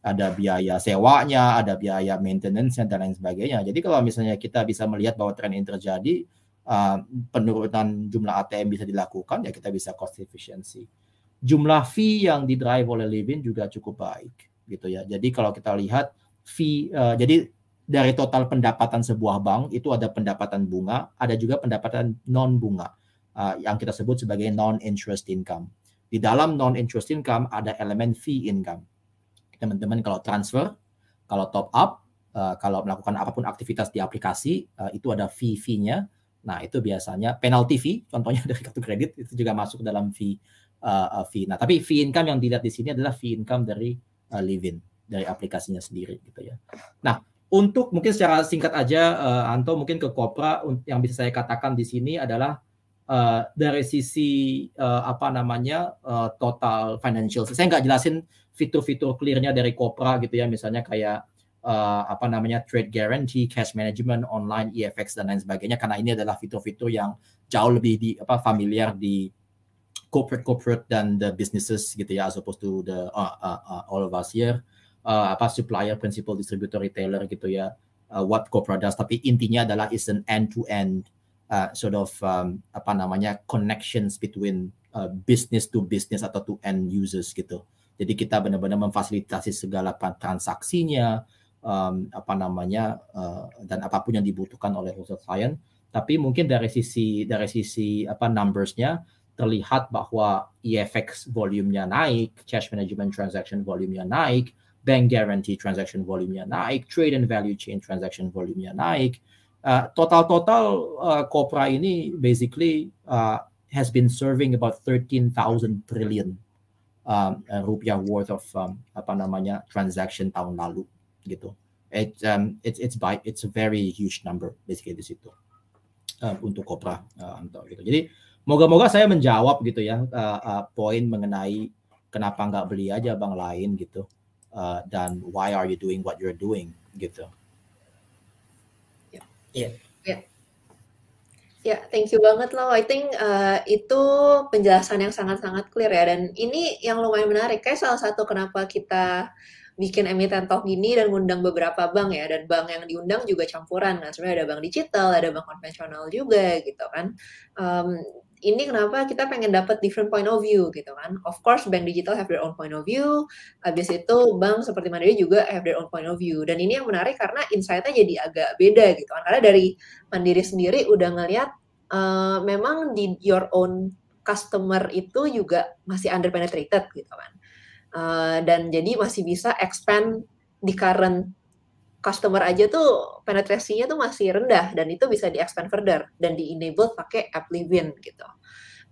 Ada biaya sewanya, ada biaya maintenance dan lain sebagainya. Jadi kalau misalnya kita bisa melihat bahwa tren ini terjadi, uh, penurunan jumlah ATM bisa dilakukan ya kita bisa cost efficiency. Jumlah fee yang di drive oleh Livin juga cukup baik gitu ya. Jadi kalau kita lihat fee uh, jadi dari total pendapatan sebuah bank itu ada pendapatan bunga, ada juga pendapatan non bunga uh, ah, yang kita sebut sebagai non interest income. Di dalam non interest income ada elemen fee income. Teman-teman kalau transfer, kalau top up, uh, kalau melakukan apapun aktivitas di aplikasi uh, itu ada fee-fee-nya. Nah, itu biasanya penalty fee, contohnya dari kartu kredit itu juga masuk dalam fee uh, fee. Nah, tapi fee income yang dilihat di sini adalah fee income dari uh, in dari aplikasinya sendiri gitu ya. Nah, untuk mungkin secara singkat aja uh, Anto mungkin ke Kopra yang bisa saya katakan di sini adalah uh, dari sisi uh, apa namanya uh, total financial. Saya nggak jelasin fitur-fitur clearnya dari Kopra gitu ya misalnya kayak uh, apa namanya trade guarantee, cash management, online EFX dan lain sebagainya karena ini adalah fitur-fitur yang jauh lebih di apa familiar di corporate corporate dan the businesses gitu ya as opposed to the uh, uh, uh, all of us here uh, apa supplier, principal distributor, retailer gitu ya, uh, what core products. Tapi intinya adalah is an end-to-end uh, sort of um, apa namanya connections between uh, business to business atau to end users gitu. Jadi kita benar-benar memfasilitasi segala transaksinya, um, apa namanya uh, dan apapun yang dibutuhkan oleh user client. Tapi mungkin dari sisi dari sisi apa numbersnya terlihat bahwa EFX volume-nya naik, cash management transaction volume-nya naik, bank guarantee transaction volume-nya naik, trade and value chain transaction volume-nya naik. Uh, total-total uh, Kopra total, ini basically uh, has been serving about 13,000 trillion um, rupiah worth of um, apa namanya transaction tahun lalu gitu. It, um, it's it's by it's a very huge number basically di situ uh, untuk Kopra uh, untuk gitu. Jadi moga-moga saya menjawab gitu ya uh, uh, poin mengenai kenapa nggak beli aja bank lain gitu dan uh, why are you doing what you're doing gitu. Iya. Yeah. Yeah. Ya, yeah, thank you banget loh. I think uh, itu penjelasan yang sangat-sangat clear ya. Dan ini yang lumayan menarik. Kayak salah satu kenapa kita bikin emiten talk gini dan ngundang beberapa bank ya dan bank yang diundang juga campuran Nah, sebenarnya ada bank digital ada bank konvensional juga gitu kan um, ini kenapa kita pengen dapat different point of view gitu kan. Of course bank digital have their own point of view, habis itu bank seperti Mandiri juga have their own point of view. Dan ini yang menarik karena insight-nya jadi agak beda gitu kan. Karena dari Mandiri sendiri udah ngelihat uh, eh, memang di your own customer itu juga masih under penetrated gitu kan. Uh, dan jadi masih bisa expand di current customer aja tuh penetrasinya tuh masih rendah dan itu bisa di expand further dan di enable pakai app Livin gitu.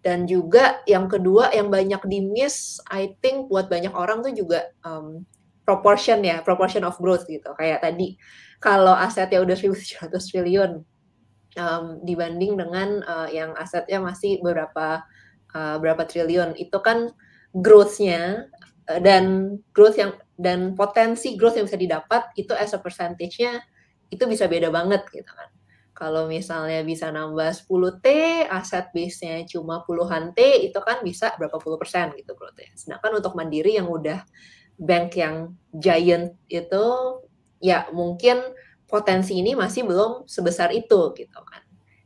Dan juga yang kedua yang banyak di miss, I think buat banyak orang tuh juga um, proportion ya, proportion of growth gitu. Kayak tadi kalau asetnya udah 1.700 triliun um, dibanding dengan uh, yang asetnya masih beberapa uh, berapa triliun, itu kan growth-nya uh, dan growth yang dan potensi growth yang bisa didapat itu as a percentage-nya itu bisa beda banget gitu kan. Kalau misalnya bisa nambah 10T, aset base-nya cuma puluhan T, itu kan bisa berapa puluh persen gitu growth-nya. Sedangkan untuk Mandiri yang udah bank yang giant itu, ya mungkin potensi ini masih belum sebesar itu gitu kan.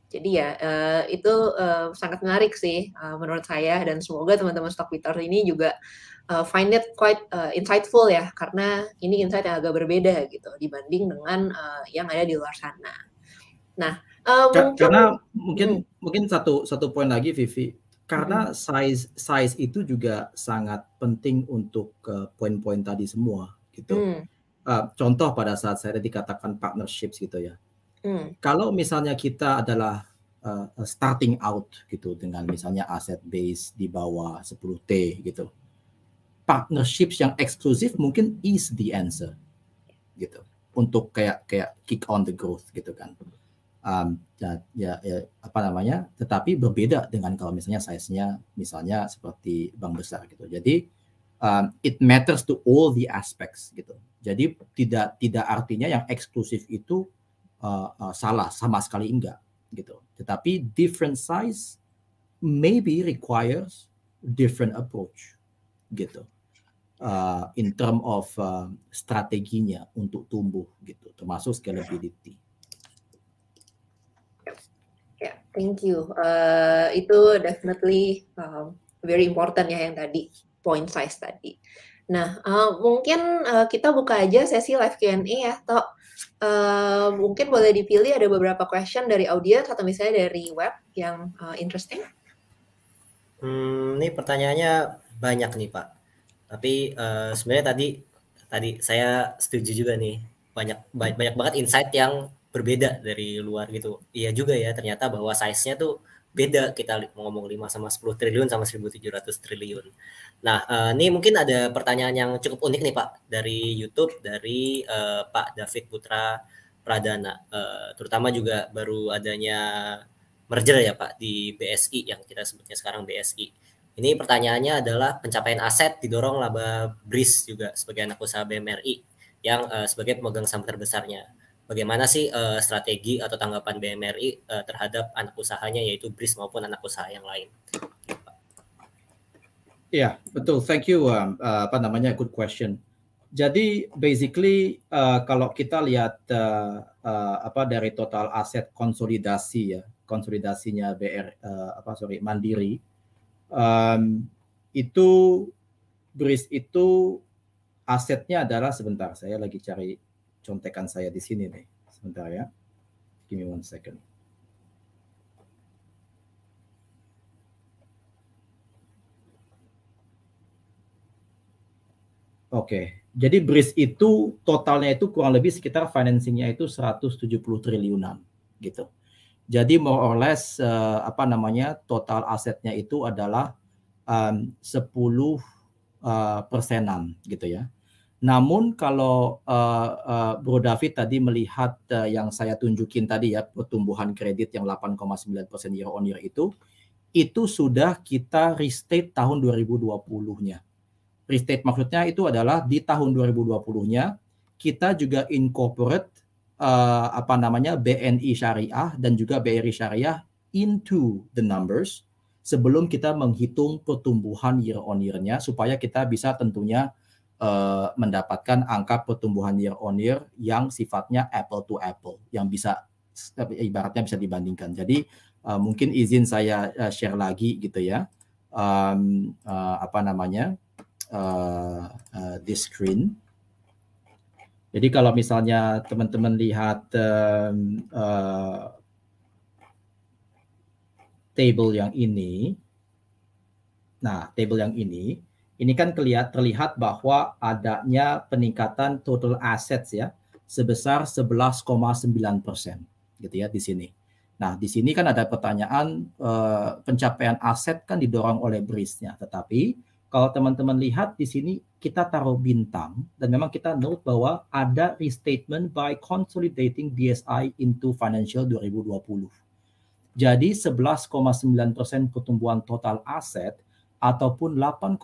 Jadi ya eh, itu eh, sangat menarik sih eh, menurut saya dan semoga teman-teman stock Twitter ini juga uh, find it quite uh, insightful ya karena ini insight yang agak berbeda gitu dibanding dengan uh, yang ada di luar sana. Nah, um, karena mungkin hmm. mungkin satu satu poin lagi Vivi karena hmm. size size itu juga sangat penting untuk uh, poin-poin tadi semua gitu. Hmm. Uh, contoh pada saat saya dikatakan partnerships gitu ya. Hmm. Kalau misalnya kita adalah uh, starting out gitu dengan misalnya aset base di bawah 10T gitu partnerships yang eksklusif mungkin is the answer gitu untuk kayak kayak kick on the growth gitu kan um, ya, ya, ya apa namanya tetapi berbeda dengan kalau misalnya size-nya misalnya seperti bank besar gitu jadi um, it matters to all the aspects gitu jadi tidak tidak artinya yang eksklusif itu uh, uh, salah sama sekali enggak gitu tetapi different size maybe requires different approach gitu uh, in term of uh, strateginya untuk tumbuh gitu, termasuk scalability. Ya, yeah, thank you. Uh, itu definitely um, very important ya yang tadi point size tadi. Nah, uh, mungkin uh, kita buka aja sesi live Q&A ya, Tok. Uh, mungkin boleh dipilih ada beberapa question dari audiens atau misalnya dari web yang uh, interesting. Hmm, ini pertanyaannya banyak nih, Pak tapi uh, sebenarnya tadi tadi saya setuju juga nih banyak banyak banyak banget insight yang berbeda dari luar gitu iya juga ya ternyata bahwa size nya tuh beda kita ngomong 5 sama 10 triliun sama 1700 triliun nah uh, ini mungkin ada pertanyaan yang cukup unik nih Pak dari YouTube dari uh, Pak David Putra Pradana uh, terutama juga baru adanya merger ya Pak di BSI yang kita sebutnya sekarang BSI ini pertanyaannya adalah pencapaian aset didorong laba BRIS juga sebagai anak usaha BMRI yang uh, sebagai pemegang saham terbesarnya. Bagaimana sih uh, strategi atau tanggapan BMRI uh, eh, terhadap anak usahanya yaitu BRIS maupun anak usaha yang lain? Ya, yeah, betul. Thank you. uh, apa namanya? Good question. Jadi basically uh, kalau kita lihat uh, uh, apa dari total aset konsolidasi ya, konsolidasinya BR uh, apa sorry Mandiri um, itu Breeze itu asetnya adalah sebentar saya lagi cari contekan saya di sini nih sebentar ya give me one second Oke, okay. jadi BRIS itu totalnya itu kurang lebih sekitar financingnya itu 170 triliunan gitu. Jadi more or less uh, apa namanya total asetnya itu adalah um, 10 uh, persenan gitu ya. Namun kalau uh, uh, Bro David tadi melihat uh, yang saya tunjukin tadi ya pertumbuhan kredit yang 8,9% year on year itu itu sudah kita restate tahun 2020-nya. Restate maksudnya itu adalah di tahun 2020-nya kita juga incorporate uh, apa namanya BNI syariah dan juga BRI syariah into the numbers sebelum kita menghitung pertumbuhan year on year-nya supaya kita bisa tentunya uh, mendapatkan angka pertumbuhan year on year yang sifatnya apple to apple yang bisa ibaratnya bisa dibandingkan. Jadi uh, mungkin izin saya share lagi gitu ya. Um, uh, apa namanya? Uh, uh, this screen. Jadi kalau misalnya teman-teman lihat um, uh, table yang ini, nah table yang ini, ini kan kelihat, terlihat bahwa adanya peningkatan total assets ya sebesar 11,9 persen, gitu ya di sini. Nah, di sini kan ada pertanyaan uh, pencapaian aset kan didorong oleh bris tetapi kalau teman-teman lihat di sini kita taruh bintang dan memang kita note bahwa ada restatement by consolidating BSI into financial 2020. Jadi 11,9% pertumbuhan total aset ataupun 8,9%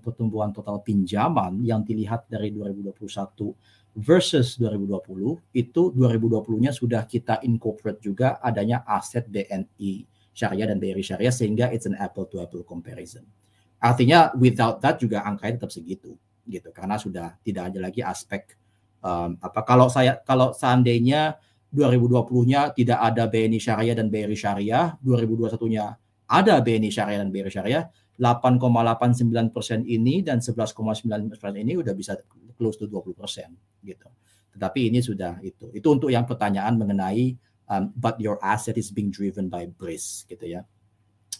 pertumbuhan total pinjaman yang dilihat dari 2021 versus 2020 itu 2020-nya sudah kita incorporate juga adanya aset BNI syariah dan BRI syariah sehingga it's an apple to apple comparison. Artinya without that juga angkanya tetap segitu gitu karena sudah tidak ada lagi aspek um, apa kalau saya kalau seandainya 2020-nya tidak ada BNI Syariah dan BRI Syariah, 2021-nya ada BNI Syariah dan BRI Syariah, 8,89 persen ini dan 11,9 persen ini udah bisa close to 20 persen gitu. Tetapi ini sudah itu. Itu untuk yang pertanyaan mengenai um, but your asset is being driven by BRIS gitu ya.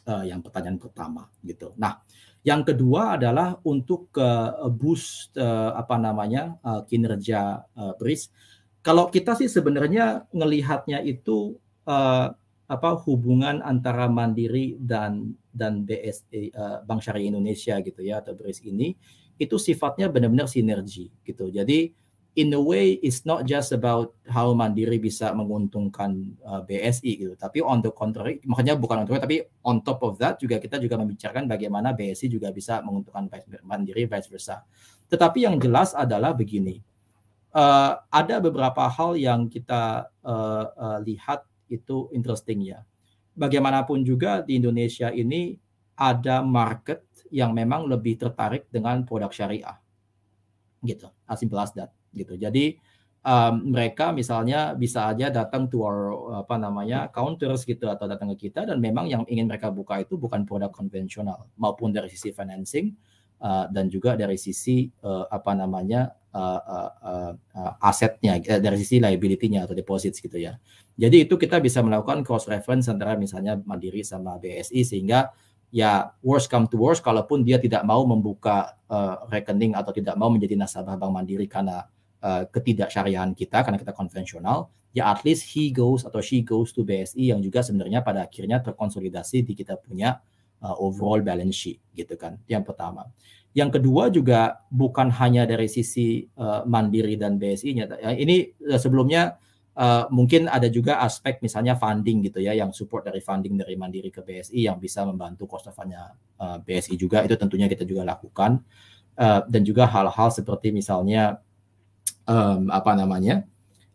Uh, yang pertanyaan pertama gitu. Nah, yang kedua adalah untuk uh, boost uh, apa namanya uh, kinerja uh, BRIS. Kalau kita sih sebenarnya ngelihatnya itu uh, apa hubungan antara Mandiri dan dan BSI uh, Bank Syariah Indonesia gitu ya atau BRIS ini itu sifatnya benar-benar sinergi gitu. Jadi in a way it's not just about how Mandiri bisa menguntungkan uh, BSI gitu, tapi on the contrary, makanya bukan on the contrary, tapi on top of that juga kita juga membicarakan bagaimana BSI juga bisa menguntungkan Mandiri vice versa. Tetapi yang jelas adalah begini, uh, ada beberapa hal yang kita uh, uh, lihat itu interesting ya. Bagaimanapun juga di Indonesia ini ada market yang memang lebih tertarik dengan produk syariah gitu as simple gitu. Jadi um, mereka misalnya bisa aja datang to our apa namanya counters gitu atau datang ke kita dan memang yang ingin mereka buka itu bukan produk konvensional maupun dari sisi financing uh, dan juga dari sisi uh, apa namanya uh, uh, uh, asetnya uh, dari sisi liability-nya atau deposit gitu ya. Jadi itu kita bisa melakukan cross reference antara misalnya Mandiri sama BSI sehingga ya worst come to worst kalaupun dia tidak mau membuka uh, rekening atau tidak mau menjadi nasabah Bank Mandiri karena uh, eh, ketidaksyariahan kita karena kita konvensional, ya at least he goes atau she goes to BSI yang juga sebenarnya pada akhirnya terkonsolidasi di kita punya uh, overall balance sheet gitu kan. Yang pertama. Yang kedua juga bukan hanya dari sisi uh, Mandiri dan BSI-nya. Ini sebelumnya uh, mungkin ada juga aspek misalnya funding gitu ya yang support dari funding dari Mandiri ke BSI yang bisa membantu cost of BSI juga itu tentunya kita juga lakukan. Uh, dan juga hal-hal seperti misalnya um, apa namanya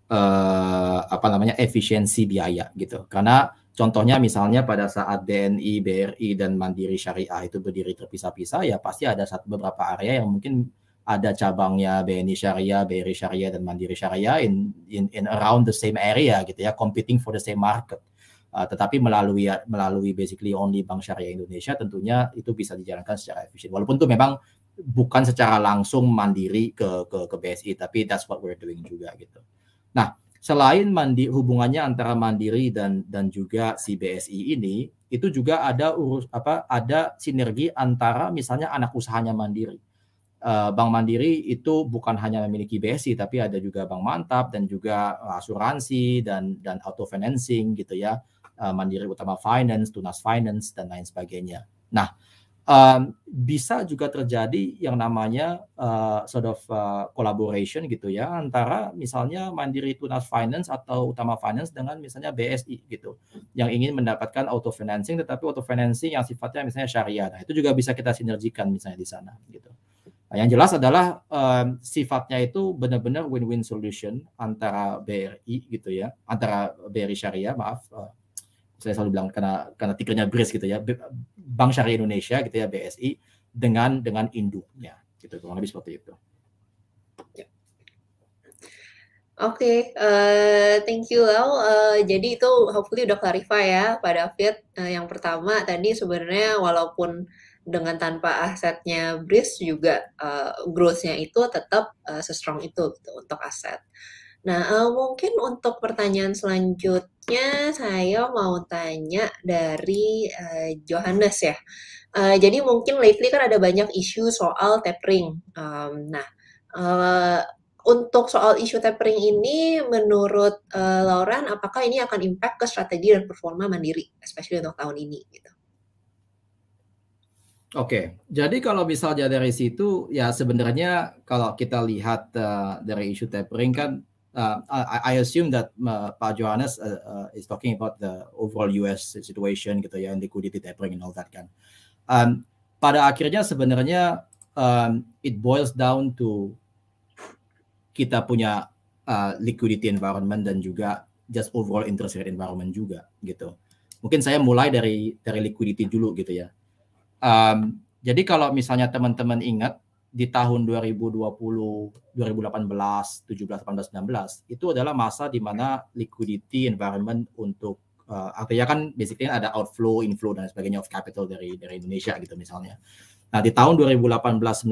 uh, apa namanya efisiensi biaya gitu karena contohnya misalnya pada saat BNI, BRI dan Mandiri Syariah itu berdiri terpisah-pisah ya pasti ada satu beberapa area yang mungkin ada cabangnya BNI Syariah, BRI Syariah dan Mandiri Syariah in, in in around the same area gitu ya competing for the same market. Uh, tetapi melalui melalui basically only Bank Syariah Indonesia tentunya itu bisa dijalankan secara efisien. Walaupun itu memang bukan secara langsung mandiri ke ke ke BSI tapi that's what we're doing juga gitu. Nah, selain mandi hubungannya antara mandiri dan dan juga si BSI ini itu juga ada urus apa ada sinergi antara misalnya anak usahanya mandiri. Uh, Bank Mandiri itu bukan hanya memiliki BSI tapi ada juga Bank Mantap dan juga asuransi dan dan auto financing gitu ya. Uh, mandiri Utama Finance, Tunas Finance dan lain sebagainya. Nah, um, bisa juga terjadi yang namanya uh, sort of uh, collaboration gitu ya antara misalnya Mandiri Tunas Finance atau Utama Finance dengan misalnya BSI gitu yang ingin mendapatkan auto financing tetapi auto financing yang sifatnya misalnya syariah nah, itu juga bisa kita sinergikan misalnya di sana gitu nah, yang jelas adalah um, sifatnya itu benar-benar win-win solution antara BRI gitu ya antara BRI syariah maaf uh, saya selalu bilang karena karena tikernya BRIS gitu ya Bank Syariah Indonesia gitu ya BSI dengan dengan induknya gitu kurang lebih seperti itu. Oke, okay, uh, eh, thank you Lau. Uh, eh, jadi itu hopefully udah clarify ya pada fit Uh, yang pertama tadi sebenarnya walaupun dengan tanpa asetnya BRIS juga uh, growth-nya itu tetap uh, sestrong itu gitu, untuk aset. Nah, uh, mungkin untuk pertanyaan selanjutnya selanjutnya saya mau tanya dari uh, Johannes ya. Uh, jadi mungkin lately kan ada banyak isu soal tapering. Um, nah, uh, untuk soal isu tapering ini, menurut uh, Lauren, apakah ini akan impact ke strategi dan performa mandiri, especially untuk tahun ini? Gitu. Oke, jadi kalau misalnya dari situ, ya sebenarnya kalau kita lihat uh, dari isu tapering kan Uh, I, I assume that uh, Pak Johannes uh, uh, is talking about the overall US situation gitu ya, and liquidity tapering and all that kan. Um, pada akhirnya sebenarnya um, it boils down to kita punya uh, liquidity environment dan juga just overall interest rate environment juga gitu. Mungkin saya mulai dari dari liquidity dulu gitu ya. Um, jadi kalau misalnya teman-teman ingat di tahun 2020, 2018, 17, 18, 19 itu adalah masa di mana liquidity environment untuk uh, artinya kan basically ada outflow, inflow dan sebagainya of capital dari dari Indonesia gitu misalnya. Nah, di tahun 2018, 19,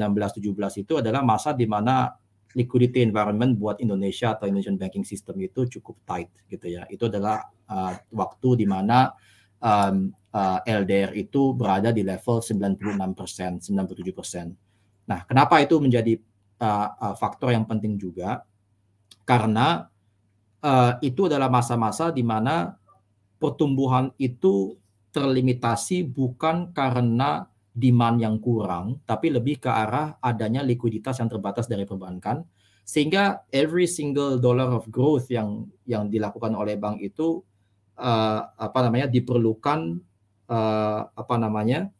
17 itu adalah masa di mana liquidity environment buat Indonesia atau Indonesian banking system itu cukup tight gitu ya. Itu adalah uh, waktu di mana um, uh, eh, LDR itu berada di level 96%, 97%. Nah, kenapa itu menjadi uh, uh, faktor yang penting juga? Karena uh, itu adalah masa-masa di mana pertumbuhan itu terlimitasi bukan karena demand yang kurang, tapi lebih ke arah adanya likuiditas yang terbatas dari perbankan, sehingga every single dollar of growth yang yang dilakukan oleh bank itu uh, apa namanya diperlukan uh, apa namanya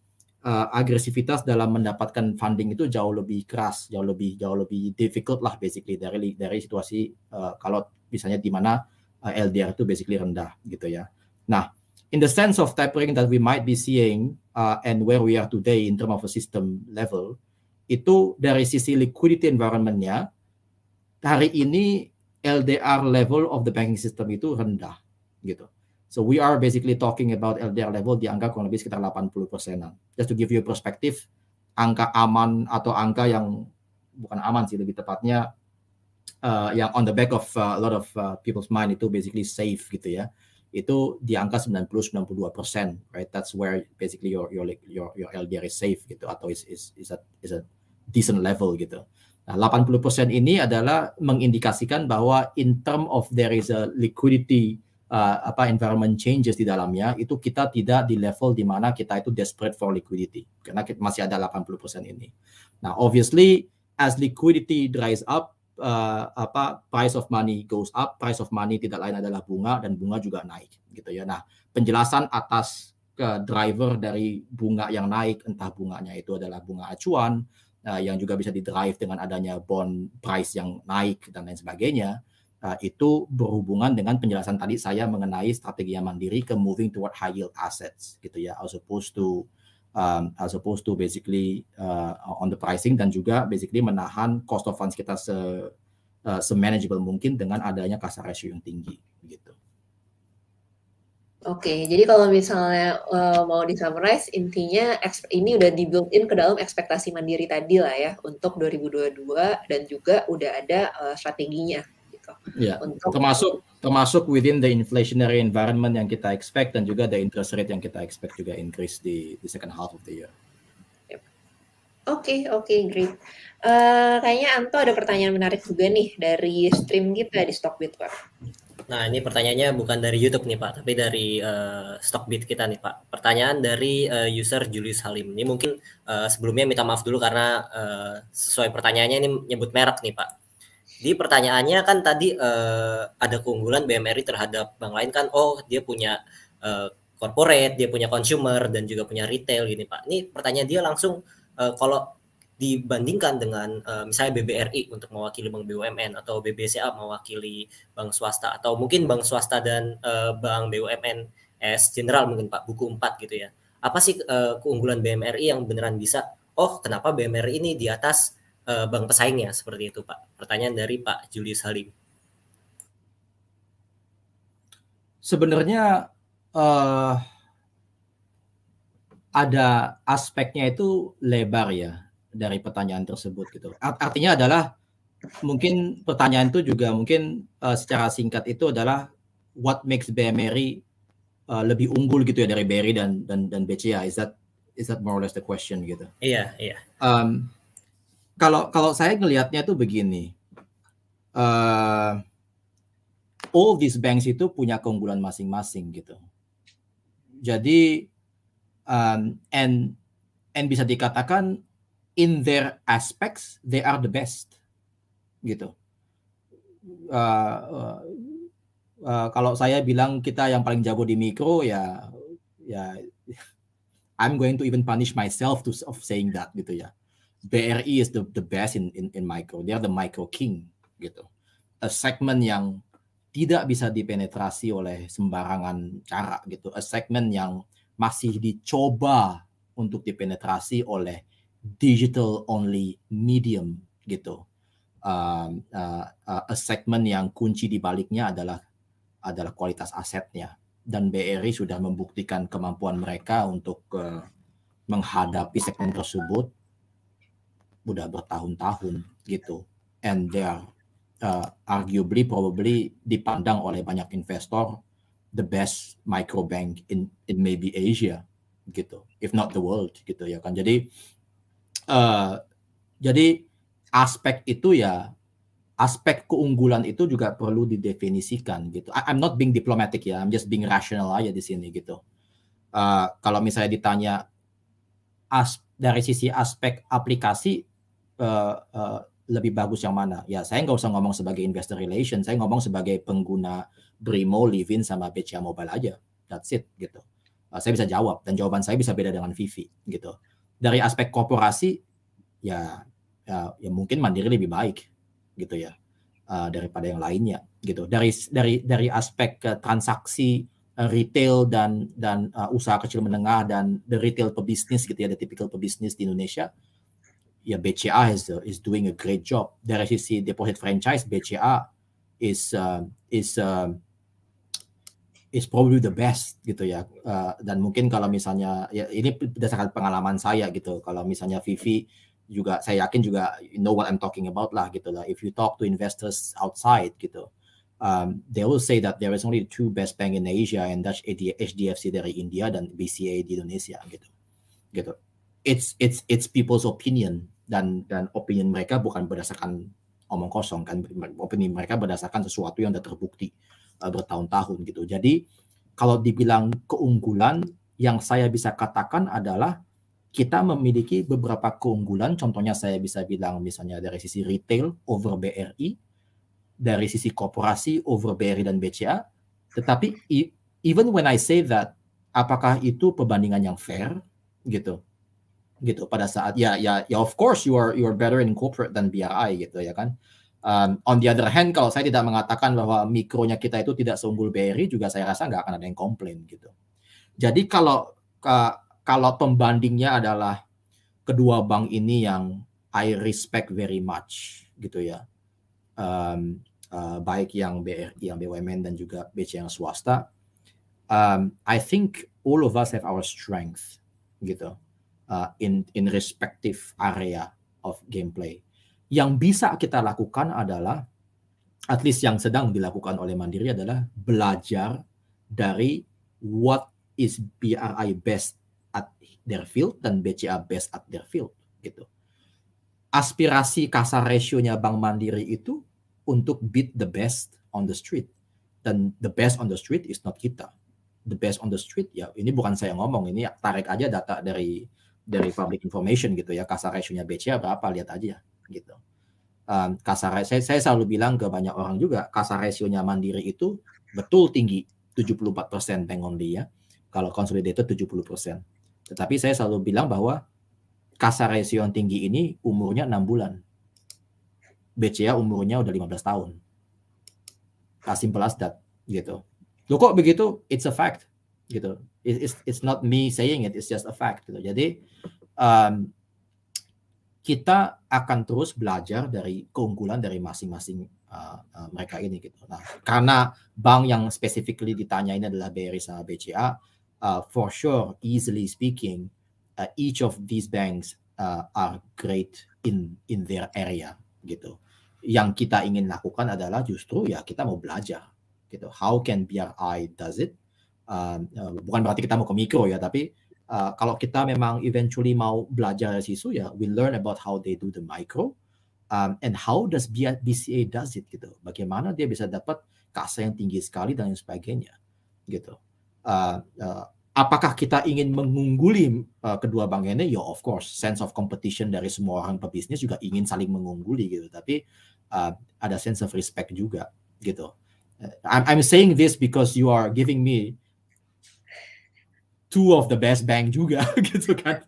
uh, agresivitas dalam mendapatkan funding itu jauh lebih keras, jauh lebih jauh lebih difficult lah basically dari dari situasi uh, kalau misalnya di mana uh, eh, LDR itu basically rendah gitu ya. Nah, in the sense of tapering that we might be seeing uh, and where we are today in term of a system level itu dari sisi liquidity environmentnya hari ini LDR level of the banking system itu rendah gitu. So we are basically talking about LDR level di angka kurang lebih sekitar 80 persenan. Just to give you perspective, angka aman atau angka yang bukan aman sih lebih tepatnya uh, yang on the back of eh, a lot of uh, people's mind itu basically safe gitu ya. Itu di angka 90 92 persen, right? That's where basically your your your your LDR is safe gitu atau is is is a is a decent level gitu. Nah, 80% ini adalah mengindikasikan bahwa in term of there is a liquidity uh, apa environment changes di dalamnya itu kita tidak di level di mana kita itu desperate for liquidity karena kita masih ada 80% ini. Nah, obviously as liquidity dries up uh, apa price of money goes up, price of money tidak lain adalah bunga dan bunga juga naik gitu ya. Nah, penjelasan atas ke driver dari bunga yang naik entah bunganya itu adalah bunga acuan uh, yang juga bisa di drive dengan adanya bond price yang naik dan lain sebagainya Uh, itu berhubungan dengan penjelasan tadi saya mengenai strategi yang mandiri ke moving toward high yield assets gitu ya as opposed to um, as opposed to basically uh, on the pricing dan juga basically menahan cost of funds kita se uh, semanageable mungkin dengan adanya kasar ratio yang tinggi gitu. Oke, okay, jadi kalau misalnya uh, mau di summarize, intinya ini udah di built in ke dalam ekspektasi mandiri tadi lah ya untuk 2022 dan juga udah ada uh, strateginya gitu. Ya. Untuk termasuk termasuk within the inflationary environment yang kita expect dan juga the interest rate yang kita expect juga increase di the second half of the year. Oke, okay, oke, okay, great. Uh, kayaknya Anto ada pertanyaan menarik juga nih dari stream kita di Stockbit, Pak. Nah, ini pertanyaannya bukan dari YouTube nih, Pak, tapi dari uh, eh, Stockbit kita nih, Pak. Pertanyaan dari uh, user Julius Halim. Ini mungkin uh, sebelumnya minta maaf dulu karena uh, sesuai pertanyaannya ini nyebut merek nih, Pak. Jadi pertanyaannya kan tadi uh, ada keunggulan BMRI terhadap bank lain kan, oh dia punya uh, corporate, dia punya consumer dan juga punya retail gini Pak. Ini pertanyaan dia langsung uh, kalau dibandingkan dengan uh, misalnya BBRI untuk mewakili bank BUMN atau BBCA mewakili bank swasta atau mungkin bank swasta dan uh, bank BUMN as general mungkin Pak buku 4 gitu ya. Apa sih uh, keunggulan BMRI yang beneran bisa oh kenapa BMRI ini di atas uh, bank pesaingnya seperti itu Pak. Pertanyaan dari Pak Julius Halim. Sebenarnya uh, ada aspeknya itu lebar ya dari pertanyaan tersebut gitu. Artinya adalah mungkin pertanyaan itu juga mungkin uh, secara singkat itu adalah what makes BMRI uh, lebih unggul gitu ya dari BRI dan dan dan BCA is that is that more or less the question gitu. Iya, yeah, iya. Yeah. Um, kalau kalau saya ngelihatnya tuh begini, uh, all these banks itu punya keunggulan masing-masing gitu. Jadi um, and and bisa dikatakan in their aspects they are the best gitu. Uh, uh, uh, kalau saya bilang kita yang paling jago di mikro ya ya I'm going to even punish myself to of saying that gitu ya. BRI e is the the best in in, in micro. They are the micro king gitu. A segment yang tidak bisa dipenetrasi oleh sembarangan cara gitu. A segment yang masih dicoba untuk dipenetrasi oleh digital only medium gitu. Uh, uh, uh, a segment yang kunci di baliknya adalah adalah kualitas asetnya dan BRI e sudah membuktikan kemampuan mereka untuk uh, menghadapi segmen tersebut udah bertahun-tahun gitu and they are uh, arguably probably dipandang oleh banyak investor the best microbank in in maybe Asia gitu if not the world gitu ya kan jadi uh, jadi aspek itu ya aspek keunggulan itu juga perlu didefinisikan gitu. I, I'm not being diplomatic ya, I'm just being rational aja di sini gitu. Uh, kalau misalnya ditanya as dari sisi aspek aplikasi uh, uh, lebih bagus yang mana? Ya saya nggak usah ngomong sebagai investor relation, saya ngomong sebagai pengguna Brimo, Livin sama BCA Mobile aja. That's it gitu. Uh, saya bisa jawab dan jawaban saya bisa beda dengan Vivi gitu. Dari aspek korporasi ya ya, ya mungkin Mandiri lebih baik gitu ya uh, daripada yang lainnya gitu. Dari dari dari aspek uh, transaksi uh, retail dan dan uh, usaha kecil menengah dan the retail pebisnis gitu ya, the typical pebisnis di Indonesia yeah, BCA is uh, is doing a great job. The RCC deposit franchise BCA is uh, is uh, is probably the best gitu ya. Uh, dan mungkin kalau misalnya ya ini berdasarkan pengalaman saya gitu. Kalau misalnya Vivi juga saya yakin juga you know what I'm talking about lah gitu lah. If you talk to investors outside gitu, um, they will say that there is only two best bank in Asia and that's HDFC dari India dan BCA di Indonesia gitu. Gitu. It's it's it's people's opinion dan dan opini mereka bukan berdasarkan omong kosong kan opini mereka berdasarkan sesuatu yang sudah terbukti uh, bertahun-tahun gitu jadi kalau dibilang keunggulan yang saya bisa katakan adalah kita memiliki beberapa keunggulan contohnya saya bisa bilang misalnya dari sisi retail over BRI dari sisi korporasi over BRI dan BCA tetapi even when I say that apakah itu perbandingan yang fair gitu gitu pada saat ya ya ya of course you are you are better in corporate than BRI gitu ya kan. Um, on the other hand, kalau saya tidak mengatakan bahwa mikronya kita itu tidak seunggul BRI, juga saya rasa nggak akan ada yang komplain gitu. Jadi kalau ke, kalau pembandingnya adalah kedua bank ini yang I respect very much gitu ya, um, uh, baik yang BRI, yang BUMN dan juga BC yang swasta. Um, I think all of us have our strength gitu uh, in in respective area of gameplay. Yang bisa kita lakukan adalah at least yang sedang dilakukan oleh Mandiri adalah belajar dari what is BRI best at their field dan BCA best at their field gitu. Aspirasi kasar rasionya Bank Mandiri itu untuk beat the best on the street dan the best on the street is not kita. The best on the street ya ini bukan saya ngomong ini tarik aja data dari dari public information gitu ya kasar ratio-nya BCA berapa lihat aja gitu um, kasar saya, saya selalu bilang ke banyak orang juga kasar rasionya mandiri itu betul tinggi 74% persen bank only ya kalau consolidated 70% persen tetapi saya selalu bilang bahwa kasar rasio yang tinggi ini umurnya enam bulan BCA umurnya udah 15 tahun as simple as gitu lo kok begitu it's a fact gitu it's it's not me saying it, it's just a fact. Gitu. Jadi um, kita akan terus belajar dari keunggulan dari masing-masing uh, uh, mereka ini gitu. Nah, karena bank yang specifically ditanya ini adalah BRI sama BCA, uh, for sure, easily speaking, uh, each of these banks uh, are great in in their area gitu. Yang kita ingin lakukan adalah justru ya kita mau belajar gitu. How can BRI does it? uh, bukan berarti kita mau ke mikro ya, tapi uh, kalau kita memang eventually mau belajar dari situ ya, we learn about how they do the micro um, and how does BCA does it gitu. Bagaimana dia bisa dapat kasa yang tinggi sekali dan sebagainya gitu. Uh, uh, apakah kita ingin mengungguli uh, kedua bank ini? Ya, of course, sense of competition dari semua orang pebisnis juga ingin saling mengungguli gitu. Tapi uh, ada sense of respect juga gitu. Eh, I'm, I'm saying this because you are giving me two of the best bank juga gitu kan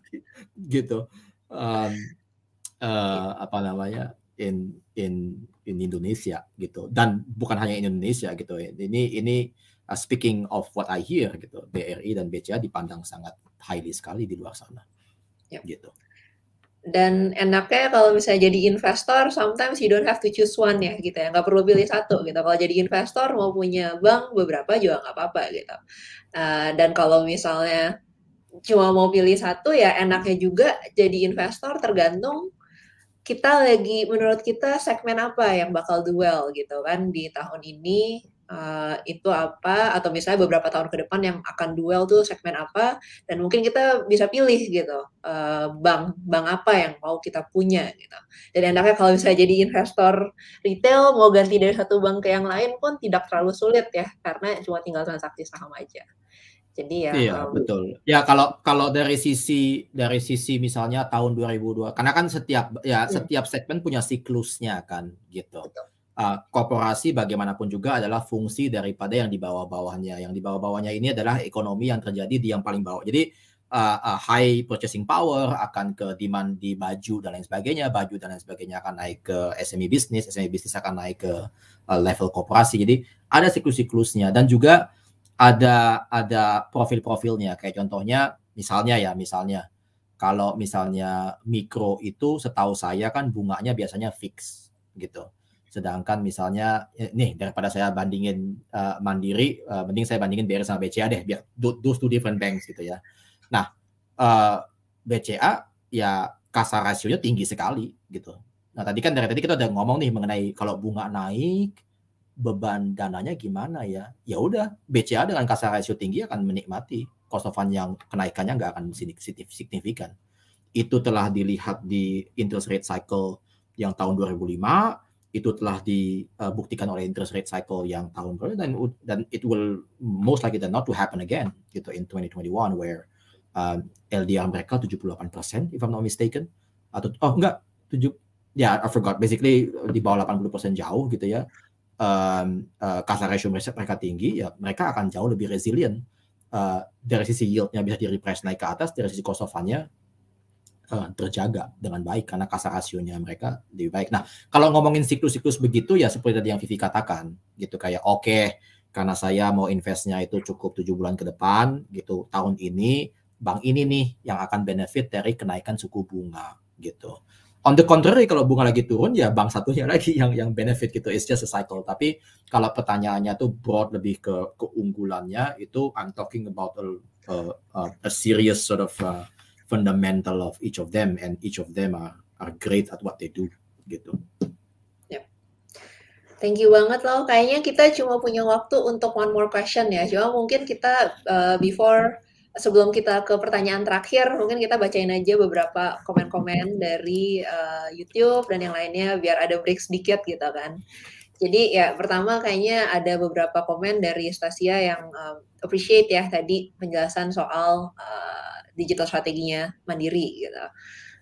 gitu um, uh, apa namanya in in in Indonesia gitu dan bukan hanya Indonesia gitu ini ini uh, speaking of what I hear gitu BRI dan BCA dipandang sangat highly sekali di luar sana yep. Ya. gitu dan enaknya kalau misalnya jadi investor, sometimes you don't have to choose one ya gitu ya, nggak perlu pilih satu gitu. Kalau jadi investor mau punya bank beberapa juga nggak apa-apa gitu. Uh, dan kalau misalnya cuma mau pilih satu ya enaknya juga jadi investor tergantung kita lagi menurut kita segmen apa yang bakal duel gitu kan di tahun ini uh, itu apa atau misalnya beberapa tahun ke depan yang akan duel tuh segmen apa dan mungkin kita bisa pilih gitu uh, eh, bank bank apa yang mau kita punya gitu dan enaknya kalau misalnya jadi investor retail mau ganti dari satu bank ke yang lain pun tidak terlalu sulit ya karena cuma tinggal transaksi saham aja jadi ya iya, um, betul. Ya kalau kalau dari sisi dari sisi misalnya tahun 2002 karena kan setiap ya iya. setiap segmen punya siklusnya kan gitu. Betul. Ah, korporasi bagaimanapun juga adalah fungsi daripada yang di bawah-bawahnya. Yang di bawah-bawahnya ini adalah ekonomi yang terjadi di yang paling bawah. Jadi uh, uh, high purchasing power akan ke demand di baju dan lain sebagainya, baju dan lain sebagainya akan naik ke SME bisnis, SME bisnis akan naik ke uh, level korporasi. Jadi ada siklus-siklusnya dan juga ada ada profil-profilnya. Kayak contohnya misalnya ya, misalnya kalau misalnya mikro itu setahu saya kan bunganya biasanya fix gitu Sedangkan misalnya ya, nih daripada saya bandingin uh, Mandiri, uh, mending saya bandingin BRI sama BCA deh, biar do, those two different banks gitu ya. Nah, uh, eh, BCA ya kasar rasionya tinggi sekali gitu. Nah, tadi kan dari tadi kita udah ngomong nih mengenai kalau bunga naik beban dananya gimana ya? Ya udah, BCA dengan kasar rasio tinggi akan menikmati cost of fund yang kenaikannya nggak akan signifikan. Itu telah dilihat di interest rate cycle yang tahun 2005, itu telah dibuktikan uh, oleh interest rate cycle yang tahun lalu dan dan it will most likely than not to happen again gitu in 2021 where um, LDR mereka 78% if I'm not mistaken atau oh enggak 7 ya I forgot basically uh, di bawah 80% jauh gitu ya um, uh, kasar ratio mereka, mereka tinggi ya mereka akan jauh lebih resilient uh, dari sisi yieldnya bisa di repress naik ke atas dari sisi cost of fundnya Eh, terjaga dengan baik karena kasar rasionya mereka lebih baik. Nah, kalau ngomongin siklus-siklus begitu ya seperti tadi yang Vivi katakan gitu kayak oke okay, karena saya mau investnya itu cukup tujuh bulan ke depan gitu tahun ini bank ini nih yang akan benefit dari kenaikan suku bunga gitu. On the contrary kalau bunga lagi turun ya bank satunya lagi yang yang benefit gitu is just a cycle. Tapi kalau pertanyaannya tuh broad lebih ke keunggulannya itu I'm talking about a, a, a serious sort of uh, fundamental of each of them and each of them are are great at what they do gitu. Thank you banget loh. Kayaknya kita cuma punya waktu untuk one more question ya. Cuma mungkin kita uh, before sebelum kita ke pertanyaan terakhir, mungkin kita bacain aja beberapa komen-komen dari uh, YouTube dan yang lainnya biar ada break sedikit gitu kan. Jadi ya pertama kayaknya ada beberapa komen dari Stasia yang uh, appreciate ya tadi penjelasan soal digital strateginya mandiri gitu.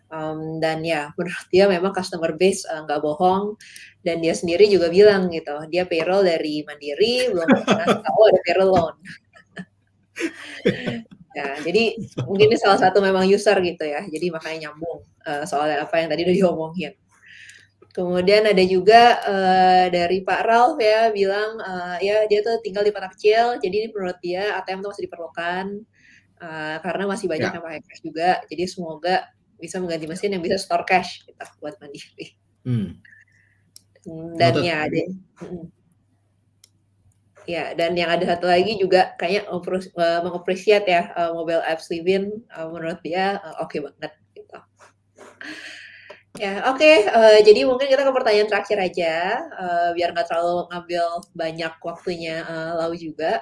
Um, dan ya menurut dia memang customer base eh, nggak uh, bohong dan dia sendiri juga bilang gitu dia payroll dari Mandiri belum pernah tahu ada payroll loan. ya jadi mungkin ini salah satu memang user gitu ya jadi makanya nyambung uh, soal apa yang tadi udah diomongin. Kemudian ada juga uh, dari Pak Ralph ya bilang uh, ya dia tuh tinggal di kota kecil, jadi menurut dia ATM tuh masih diperlukan. Eh, karena masih banyak yeah. yang pakai cash juga. Jadi semoga bisa mengganti mesin yang bisa store cash kita gitu, buat mandiri. Hmm. hmm dan ya ada, hmm. ya dan yang ada satu lagi juga kayak eh, mengapresiat ya uh, mobile apps Livin uh, menurut dia uh, oke okay banget gitu. Ya, oke. Okay. Uh, jadi mungkin kita ke pertanyaan terakhir aja, uh, biar nggak terlalu ngambil banyak waktunya uh, Lau juga.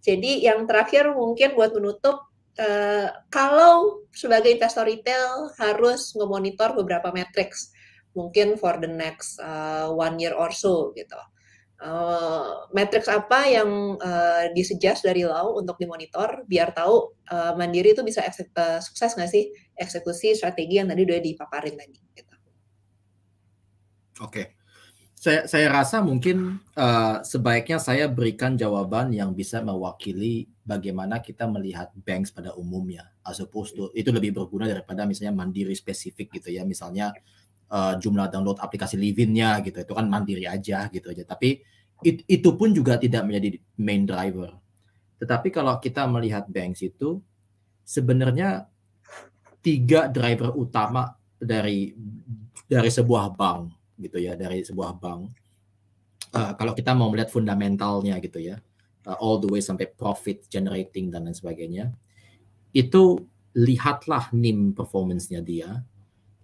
Jadi yang terakhir mungkin buat menutup, Eh, kalau sebagai investor retail harus memonitor beberapa matrix mungkin for the next uh, one year or so gitu. Uh, eh, matrix apa yang uh, disuggest dari Lau untuk dimonitor biar tahu uh, Mandiri itu bisa uh, sukses nggak sih eksekusi strategi yang tadi udah dipaparin tadi. Gitu. Oke, okay saya saya rasa mungkin uh, sebaiknya saya berikan jawaban yang bisa mewakili bagaimana kita melihat banks pada umumnya as to itu lebih berguna daripada misalnya mandiri spesifik gitu ya misalnya uh, jumlah download aplikasi Livinnya gitu itu kan mandiri aja gitu aja tapi it, itu pun juga tidak menjadi main driver tetapi kalau kita melihat banks itu sebenarnya tiga driver utama dari dari sebuah bank gitu ya dari sebuah bank. Uh, kalau kita mau melihat fundamentalnya gitu ya, uh, all the way sampai profit generating dan lain sebagainya, itu lihatlah NIM performance-nya dia,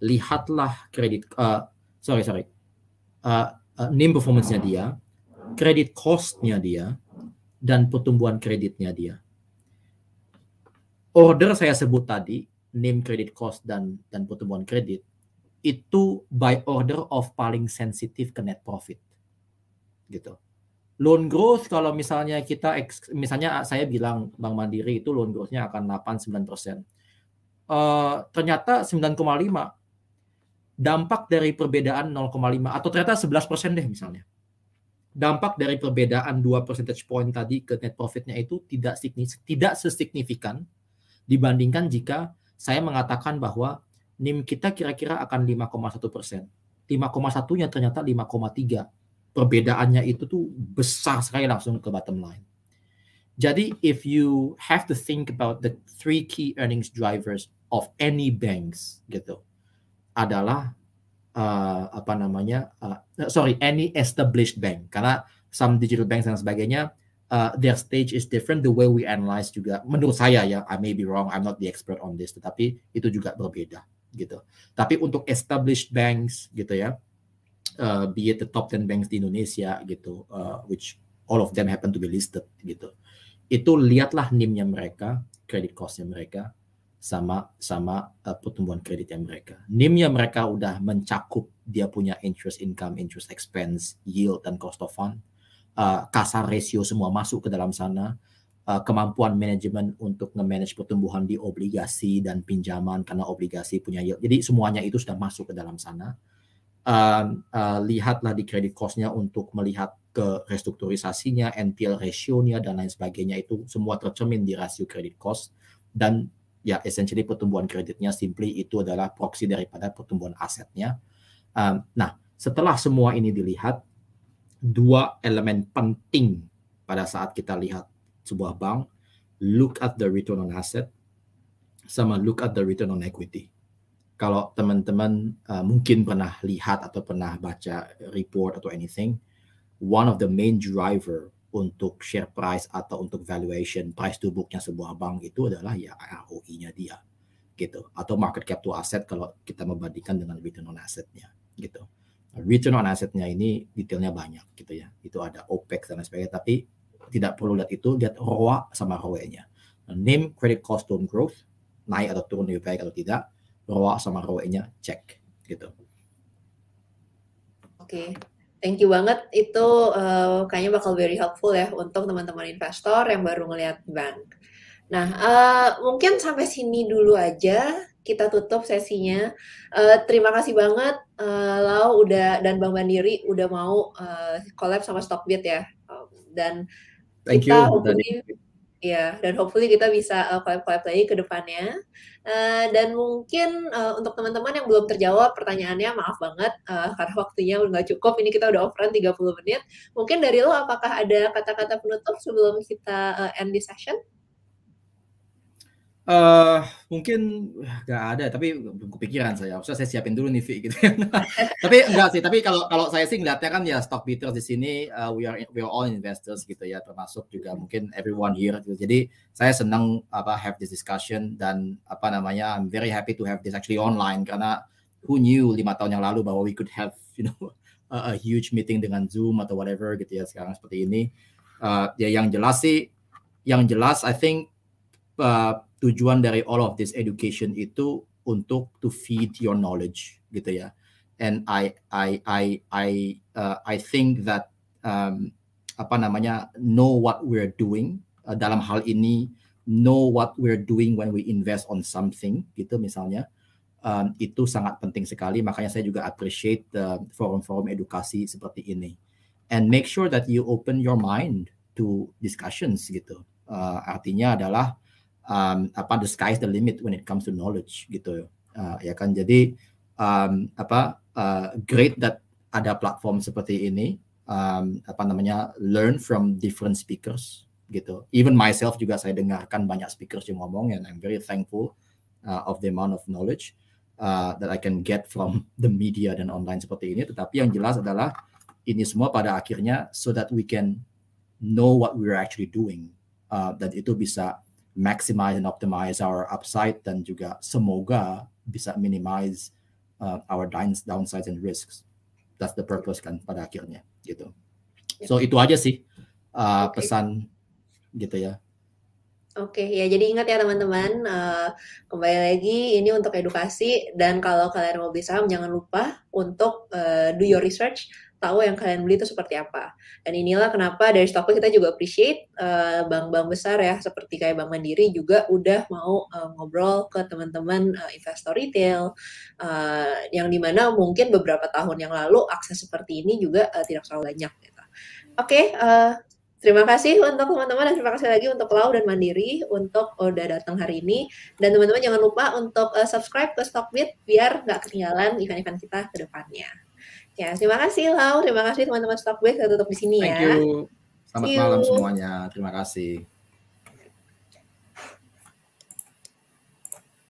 lihatlah kredit, uh, sorry sorry, uh, uh, NIM performance-nya dia, kredit cost-nya dia, dan pertumbuhan kreditnya dia. Order saya sebut tadi, NIM, kredit cost, dan dan pertumbuhan kredit, itu by order of paling sensitif ke net profit. Gitu. Loan growth kalau misalnya kita misalnya saya bilang Bank Mandiri itu loan growthnya akan 8-9%. Uh, eh, ternyata 9,5 dampak dari perbedaan 0,5 atau ternyata 11% deh misalnya. Dampak dari perbedaan 2 percentage point tadi ke net profitnya itu tidak signif tidak sesignifikan dibandingkan jika saya mengatakan bahwa NIM kita kira-kira akan 5,1 persen. 5,1-nya ternyata 5,3. Perbedaannya itu tuh besar sekali langsung ke bottom line. Jadi if you have to think about the three key earnings drivers of any banks gitu adalah uh, apa namanya uh, uh, sorry any established bank karena some digital banks dan sebagainya uh, their stage is different the way we analyze juga menurut saya ya I may be wrong I'm not the expert on this tetapi itu juga berbeda gitu. Tapi untuk established banks gitu ya, uh, be it the top 10 banks di Indonesia gitu, uh, which all of them happen to be listed gitu. Itu lihatlah NIM-nya mereka, credit cost-nya mereka, sama sama uh, pertumbuhan kreditnya mereka. NIM-nya mereka udah mencakup dia punya interest income, interest expense, yield dan cost of fund. Uh, kasar ratio semua masuk ke dalam sana uh, kemampuan manajemen untuk nge-manage pertumbuhan di obligasi dan pinjaman karena obligasi punya yield. Jadi semuanya itu sudah masuk ke dalam sana. Uh, uh, lihatlah di credit cost-nya untuk melihat ke restrukturisasinya, NPL ratio-nya dan lain sebagainya itu semua tercermin di rasio credit cost dan ya essentially pertumbuhan kreditnya simply itu adalah proxy daripada pertumbuhan asetnya. Uh, nah, setelah semua ini dilihat, dua elemen penting pada saat kita lihat sebuah bank, look at the return on asset, sama look at the return on equity. Kalau teman-teman uh, mungkin pernah lihat atau pernah baca report atau anything, one of the main driver untuk share price atau untuk valuation price to booknya sebuah bank itu adalah ya ROI-nya dia gitu atau market cap to asset kalau kita membandingkan dengan return on asset-nya gitu return on asset-nya ini detailnya banyak gitu ya itu ada OPEX dan sebagainya tapi tidak perlu lihat itu, lihat ROA sama ROE-nya. Name credit cost loan growth, naik atau turun lebih baik atau tidak, ROA sama ROE-nya cek gitu. Oke, okay. thank you banget. Itu uh, kayaknya bakal very helpful ya untuk teman-teman investor yang baru ngelihat bank. Nah, uh, mungkin sampai sini dulu aja kita tutup sesinya. Uh, terima kasih banget uh, Lau udah dan Bang Mandiri udah mau uh, collab sama Stockbit ya. Um, dan Thank kita you. Hopefully, Ya, dan hopefully kita bisa uh, collab-collab lagi ke depannya. Uh, dan mungkin uh, untuk teman-teman yang belum terjawab pertanyaannya, maaf banget uh, karena waktunya nggak cukup. Ini kita udah tiga 30 menit. Mungkin dari lo apakah ada kata-kata penutup sebelum kita uh, end the session? Uh, mungkin eh, nggak ada tapi belum kepikiran saya harusnya saya siapin dulu nih gitu tapi enggak sih tapi kalau kalau saya sih ngeliatnya kan ya stock beaters di sini uh, we are we are all investors gitu ya termasuk juga hmm. mungkin everyone here gitu. jadi saya senang apa have this discussion dan apa namanya I'm very happy to have this actually online karena who knew lima tahun yang lalu bahwa we could have you know a, a huge meeting dengan Zoom atau whatever gitu ya sekarang seperti ini uh, ya yang jelas sih yang jelas I think uh, tujuan dari all of this education itu untuk to feed your knowledge gitu ya and I I I I uh, I think that um, apa namanya know what we're doing uh, dalam hal ini know what we're doing when we invest on something gitu misalnya um, itu sangat penting sekali makanya saya juga appreciate the forum-forum edukasi seperti ini and make sure that you open your mind to discussions gitu uh, artinya adalah um, apa the sky is the limit when it comes to knowledge gitu uh, ya kan jadi um, apa uh, great that ada platform seperti ini um, apa namanya learn from different speakers gitu even myself juga saya dengarkan banyak speakers yang ngomong and I'm very thankful uh, of the amount of knowledge uh, that I can get from the media dan online seperti ini tetapi yang jelas adalah ini semua pada akhirnya so that we can know what we are actually doing uh, dan itu bisa maximize and optimize our upside dan juga semoga bisa minimize uh, our downsides and risks. That's the purpose kan pada akhirnya gitu. So itu aja sih uh, okay. pesan gitu ya. Oke, okay, ya jadi ingat ya teman-teman, uh, kembali lagi ini untuk edukasi dan kalau kalian mau beli saham jangan lupa untuk uh, do your research tahu yang kalian beli itu seperti apa. Dan inilah kenapa dari Stockpil kita juga appreciate bank eh, bank-bank besar ya, seperti kayak Bank Mandiri juga udah mau uh, ngobrol ke teman-teman uh, investor retail, uh, yang dimana mungkin beberapa tahun yang lalu akses seperti ini juga uh, tidak terlalu banyak. Gitu. Oke, okay, uh, Terima kasih untuk teman-teman dan terima kasih lagi untuk Lau dan Mandiri untuk udah datang hari ini. Dan teman-teman jangan lupa untuk subscribe ke Stockbit biar nggak ketinggalan event-event kita ke depannya. Ya, terima kasih Lau, terima kasih teman-teman Stockback sudah tutup di sini Thank ya. Thank you. Selamat malam semuanya. Terima kasih.